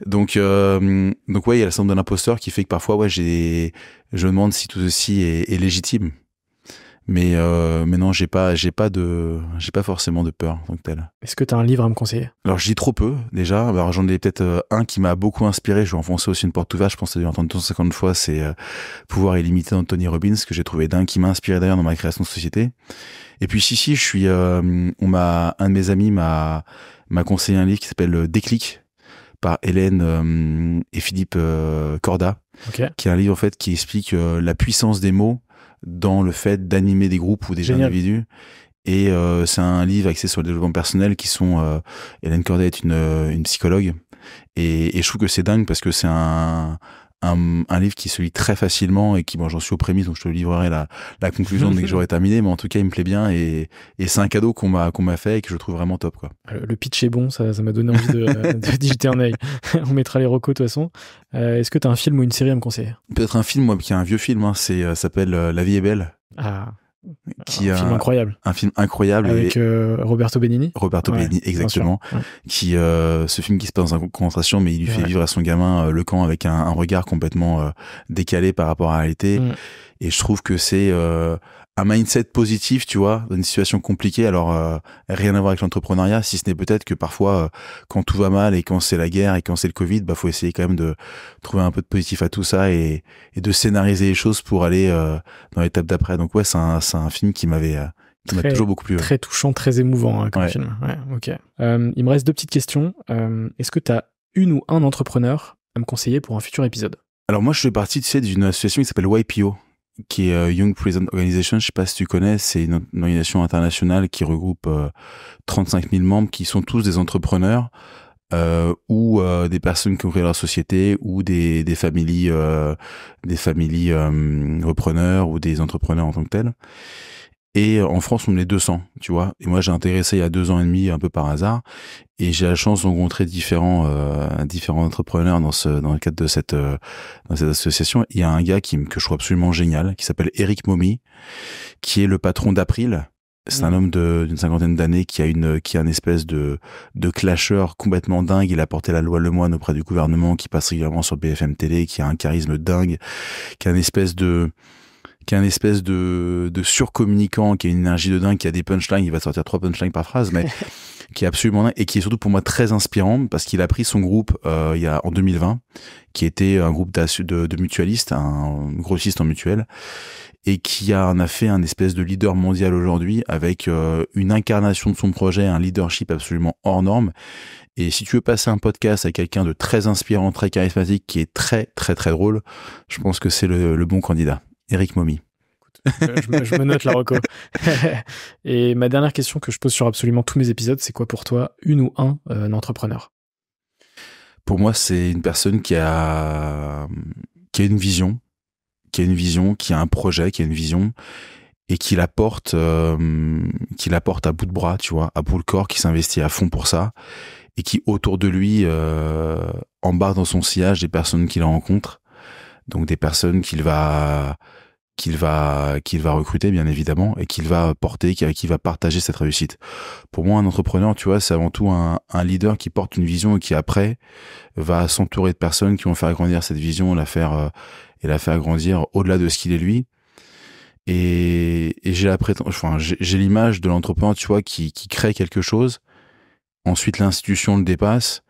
Donc, donc ouais, il y a la somme de l'imposteur qui fait que parfois, ouais, j'ai, je me demande si tout ceci est légitime. Euh, mais, non, j'ai pas, pas de, j'ai pas forcément de peur en tant que tel. Est-ce que tu as un livre à me conseiller Alors, dis trop peu déjà. Alors, j'en ai peut-être euh, un qui m'a beaucoup inspiré. Je vais enfoncer aussi une porte ouverte. Je pense que entendu 150 fois. C'est euh, Pouvoir illimité d'Anthony Robbins que j'ai trouvé dingue, qui m'a inspiré d'ailleurs dans ma création de société. Et puis si si, je suis, on un de mes amis m'a, conseillé un livre qui s'appelle Déclic par Hélène et Philippe Corda, qui est un livre en fait qui explique la puissance des mots dans le fait d'animer des groupes ou des individus. Et euh, c'est un livre axé sur le développement personnel qui sont. Euh, Hélène Cordet est euh, une, psychologue. Et, et, je trouve que c'est dingue parce que c'est un, un, livre qui se lit très facilement et qui, bon, j'en suis aux prémices, donc je te livrerai la, conclusion dès que j'aurai terminé, mais en tout cas, il me plaît bien et, c'est un cadeau qu'on m'a fait et que je trouve vraiment top. Quoi. Euh, le, pitch est bon, ça m'a donné envie de, euh, digiter un œil. On mettra les recos de toute façon. Euh, est-ce que tu as un film ou une série à me conseiller Peut-être un film, moi, qui est un vieux film, hein, c'est s'appelle La vie est belle. Ah qui un film incroyable. Un film incroyable avec euh, Roberto Benigni. Roberto exactement. Qui euh, ce film qui se passe dans une concentration, mais il lui fait vivre à son gamin euh, le camp avec un, un regard complètement décalé par rapport à la réalité. Mm. Et je trouve que c'est un mindset positif, tu vois, dans une situation compliquée. Alors, euh, rien à voir avec l'entrepreneuriat, si ce n'est peut-être que parfois, euh, quand tout va mal et quand c'est la guerre et quand c'est le Covid, bah, faut essayer quand même de trouver un peu de positif à tout ça et, de scénariser les choses pour aller euh, dans l'étape d'après. Donc, ouais, c'est un, film qui m'avait m'a toujours beaucoup plu. Très touchant, très émouvant hein, comme film. ok. il me reste deux petites questions. Est-ce que tu as une ou un entrepreneur à me conseiller pour un futur épisode Alors, moi, je fais partie, tu sais, d'une association qui s'appelle YPO qui est euh, Young Prison Organization. Je sais pas si tu connais, c'est une organisation internationale qui regroupe euh, 35 000 membres qui sont tous des entrepreneurs euh, ou euh, des personnes qui ont créé leur société ou des, des familles, euh, des familles repreneurs ou des entrepreneurs en tant que tels. Et en France, on est 200, tu vois. Et moi, j'ai intéressé il y a deux ans et demi, un peu par hasard. Et j'ai la chance de rencontrer différents, euh, différents entrepreneurs dans, ce, dans le cadre de cette, euh, dans cette association. Il y a un gars qui, que je trouve absolument génial, qui s'appelle Eric Momi, qui est le patron d'April. C'est un mm. homme d'une cinquantaine d'années qui a une qui a une espèce de de clasheur complètement dingue. Il a porté la loi Lemoine auprès du gouvernement, qui passe régulièrement sur BFM Télé, qui a un charisme dingue, qui a une espèce de qui est un espèce de, de surcommunicant, qui a une énergie de dingue, qui a des punchlines, il va sortir trois punchlines par phrase, mais qui est absolument dingue et qui est surtout pour moi très inspirant parce qu'il a pris son groupe euh, il y a en 2020, qui était un groupe de, de mutualistes, un grossiste en mutuel et qui a, en a fait un espèce de leader mondial aujourd'hui avec euh, une incarnation de son projet, un leadership absolument hors norme. Et si tu veux passer un podcast à quelqu'un de très inspirant, très charismatique, qui est très très très drôle, je pense que c'est le, le bon candidat. Eric Momi. je, me, note la reco. et ma dernière question que je pose sur absolument tous mes épisodes, c'est quoi pour toi une ou un, euh, entrepreneur Pour moi, c'est une personne qui a, qui a une vision, qui a une vision, qui a un projet, qui a une vision et qui la porte, euh, à bout de bras, tu vois, à bout le corps, qui s'investit à fond pour ça et qui autour de lui euh, embarque dans son sillage des personnes qu'il rencontre, donc des personnes qu'il va qu'il va qu'il va recruter bien évidemment et qu'il va porter, qu'il va partager cette réussite. Pour moi, un entrepreneur, tu vois, c'est avant tout un, leader qui porte une vision et qui après va s'entourer de personnes qui vont faire grandir cette vision, la faire euh, et la faire grandir au-delà de ce qu'il est lui. Et, j'ai la enfin, j'ai l'image de l'entrepreneur, tu vois, qui, crée quelque chose. Ensuite, l'institution le dépasse.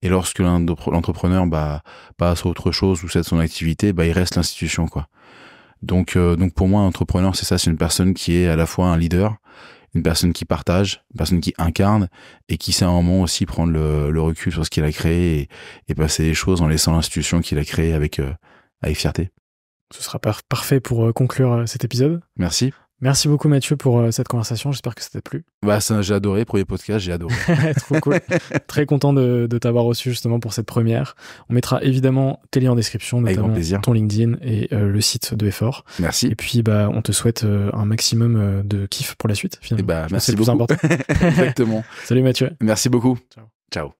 Et lorsque l'entrepreneur bah, passe à autre chose ou cède son activité, bah, il reste l'institution. quoi. Donc, euh, donc pour moi, un entrepreneur, c'est ça, c'est une personne qui est à la fois un leader, une personne qui partage, une personne qui incarne et qui sait en même moment aussi prendre le, recul sur ce qu'il a créé et, passer les choses en laissant l'institution qu'il a créée avec, euh, avec fierté. Ce sera parfait pour euh, conclure cet épisode. Merci. Merci beaucoup Mathieu pour euh, cette conversation, j'espère que ça t'a plu. Bah, j'ai adoré, premier podcast, j'ai adoré. Trop cool. Très content de, t'avoir reçu justement pour cette première. On mettra évidemment tes liens en description, notamment ton LinkedIn et euh, le site de Effort. Merci. Et puis bah, on te souhaite euh, un maximum de kiff pour la suite finalement. Et bah, merci C'est le plus important. Exactement. Salut Mathieu. Merci beaucoup. Ciao.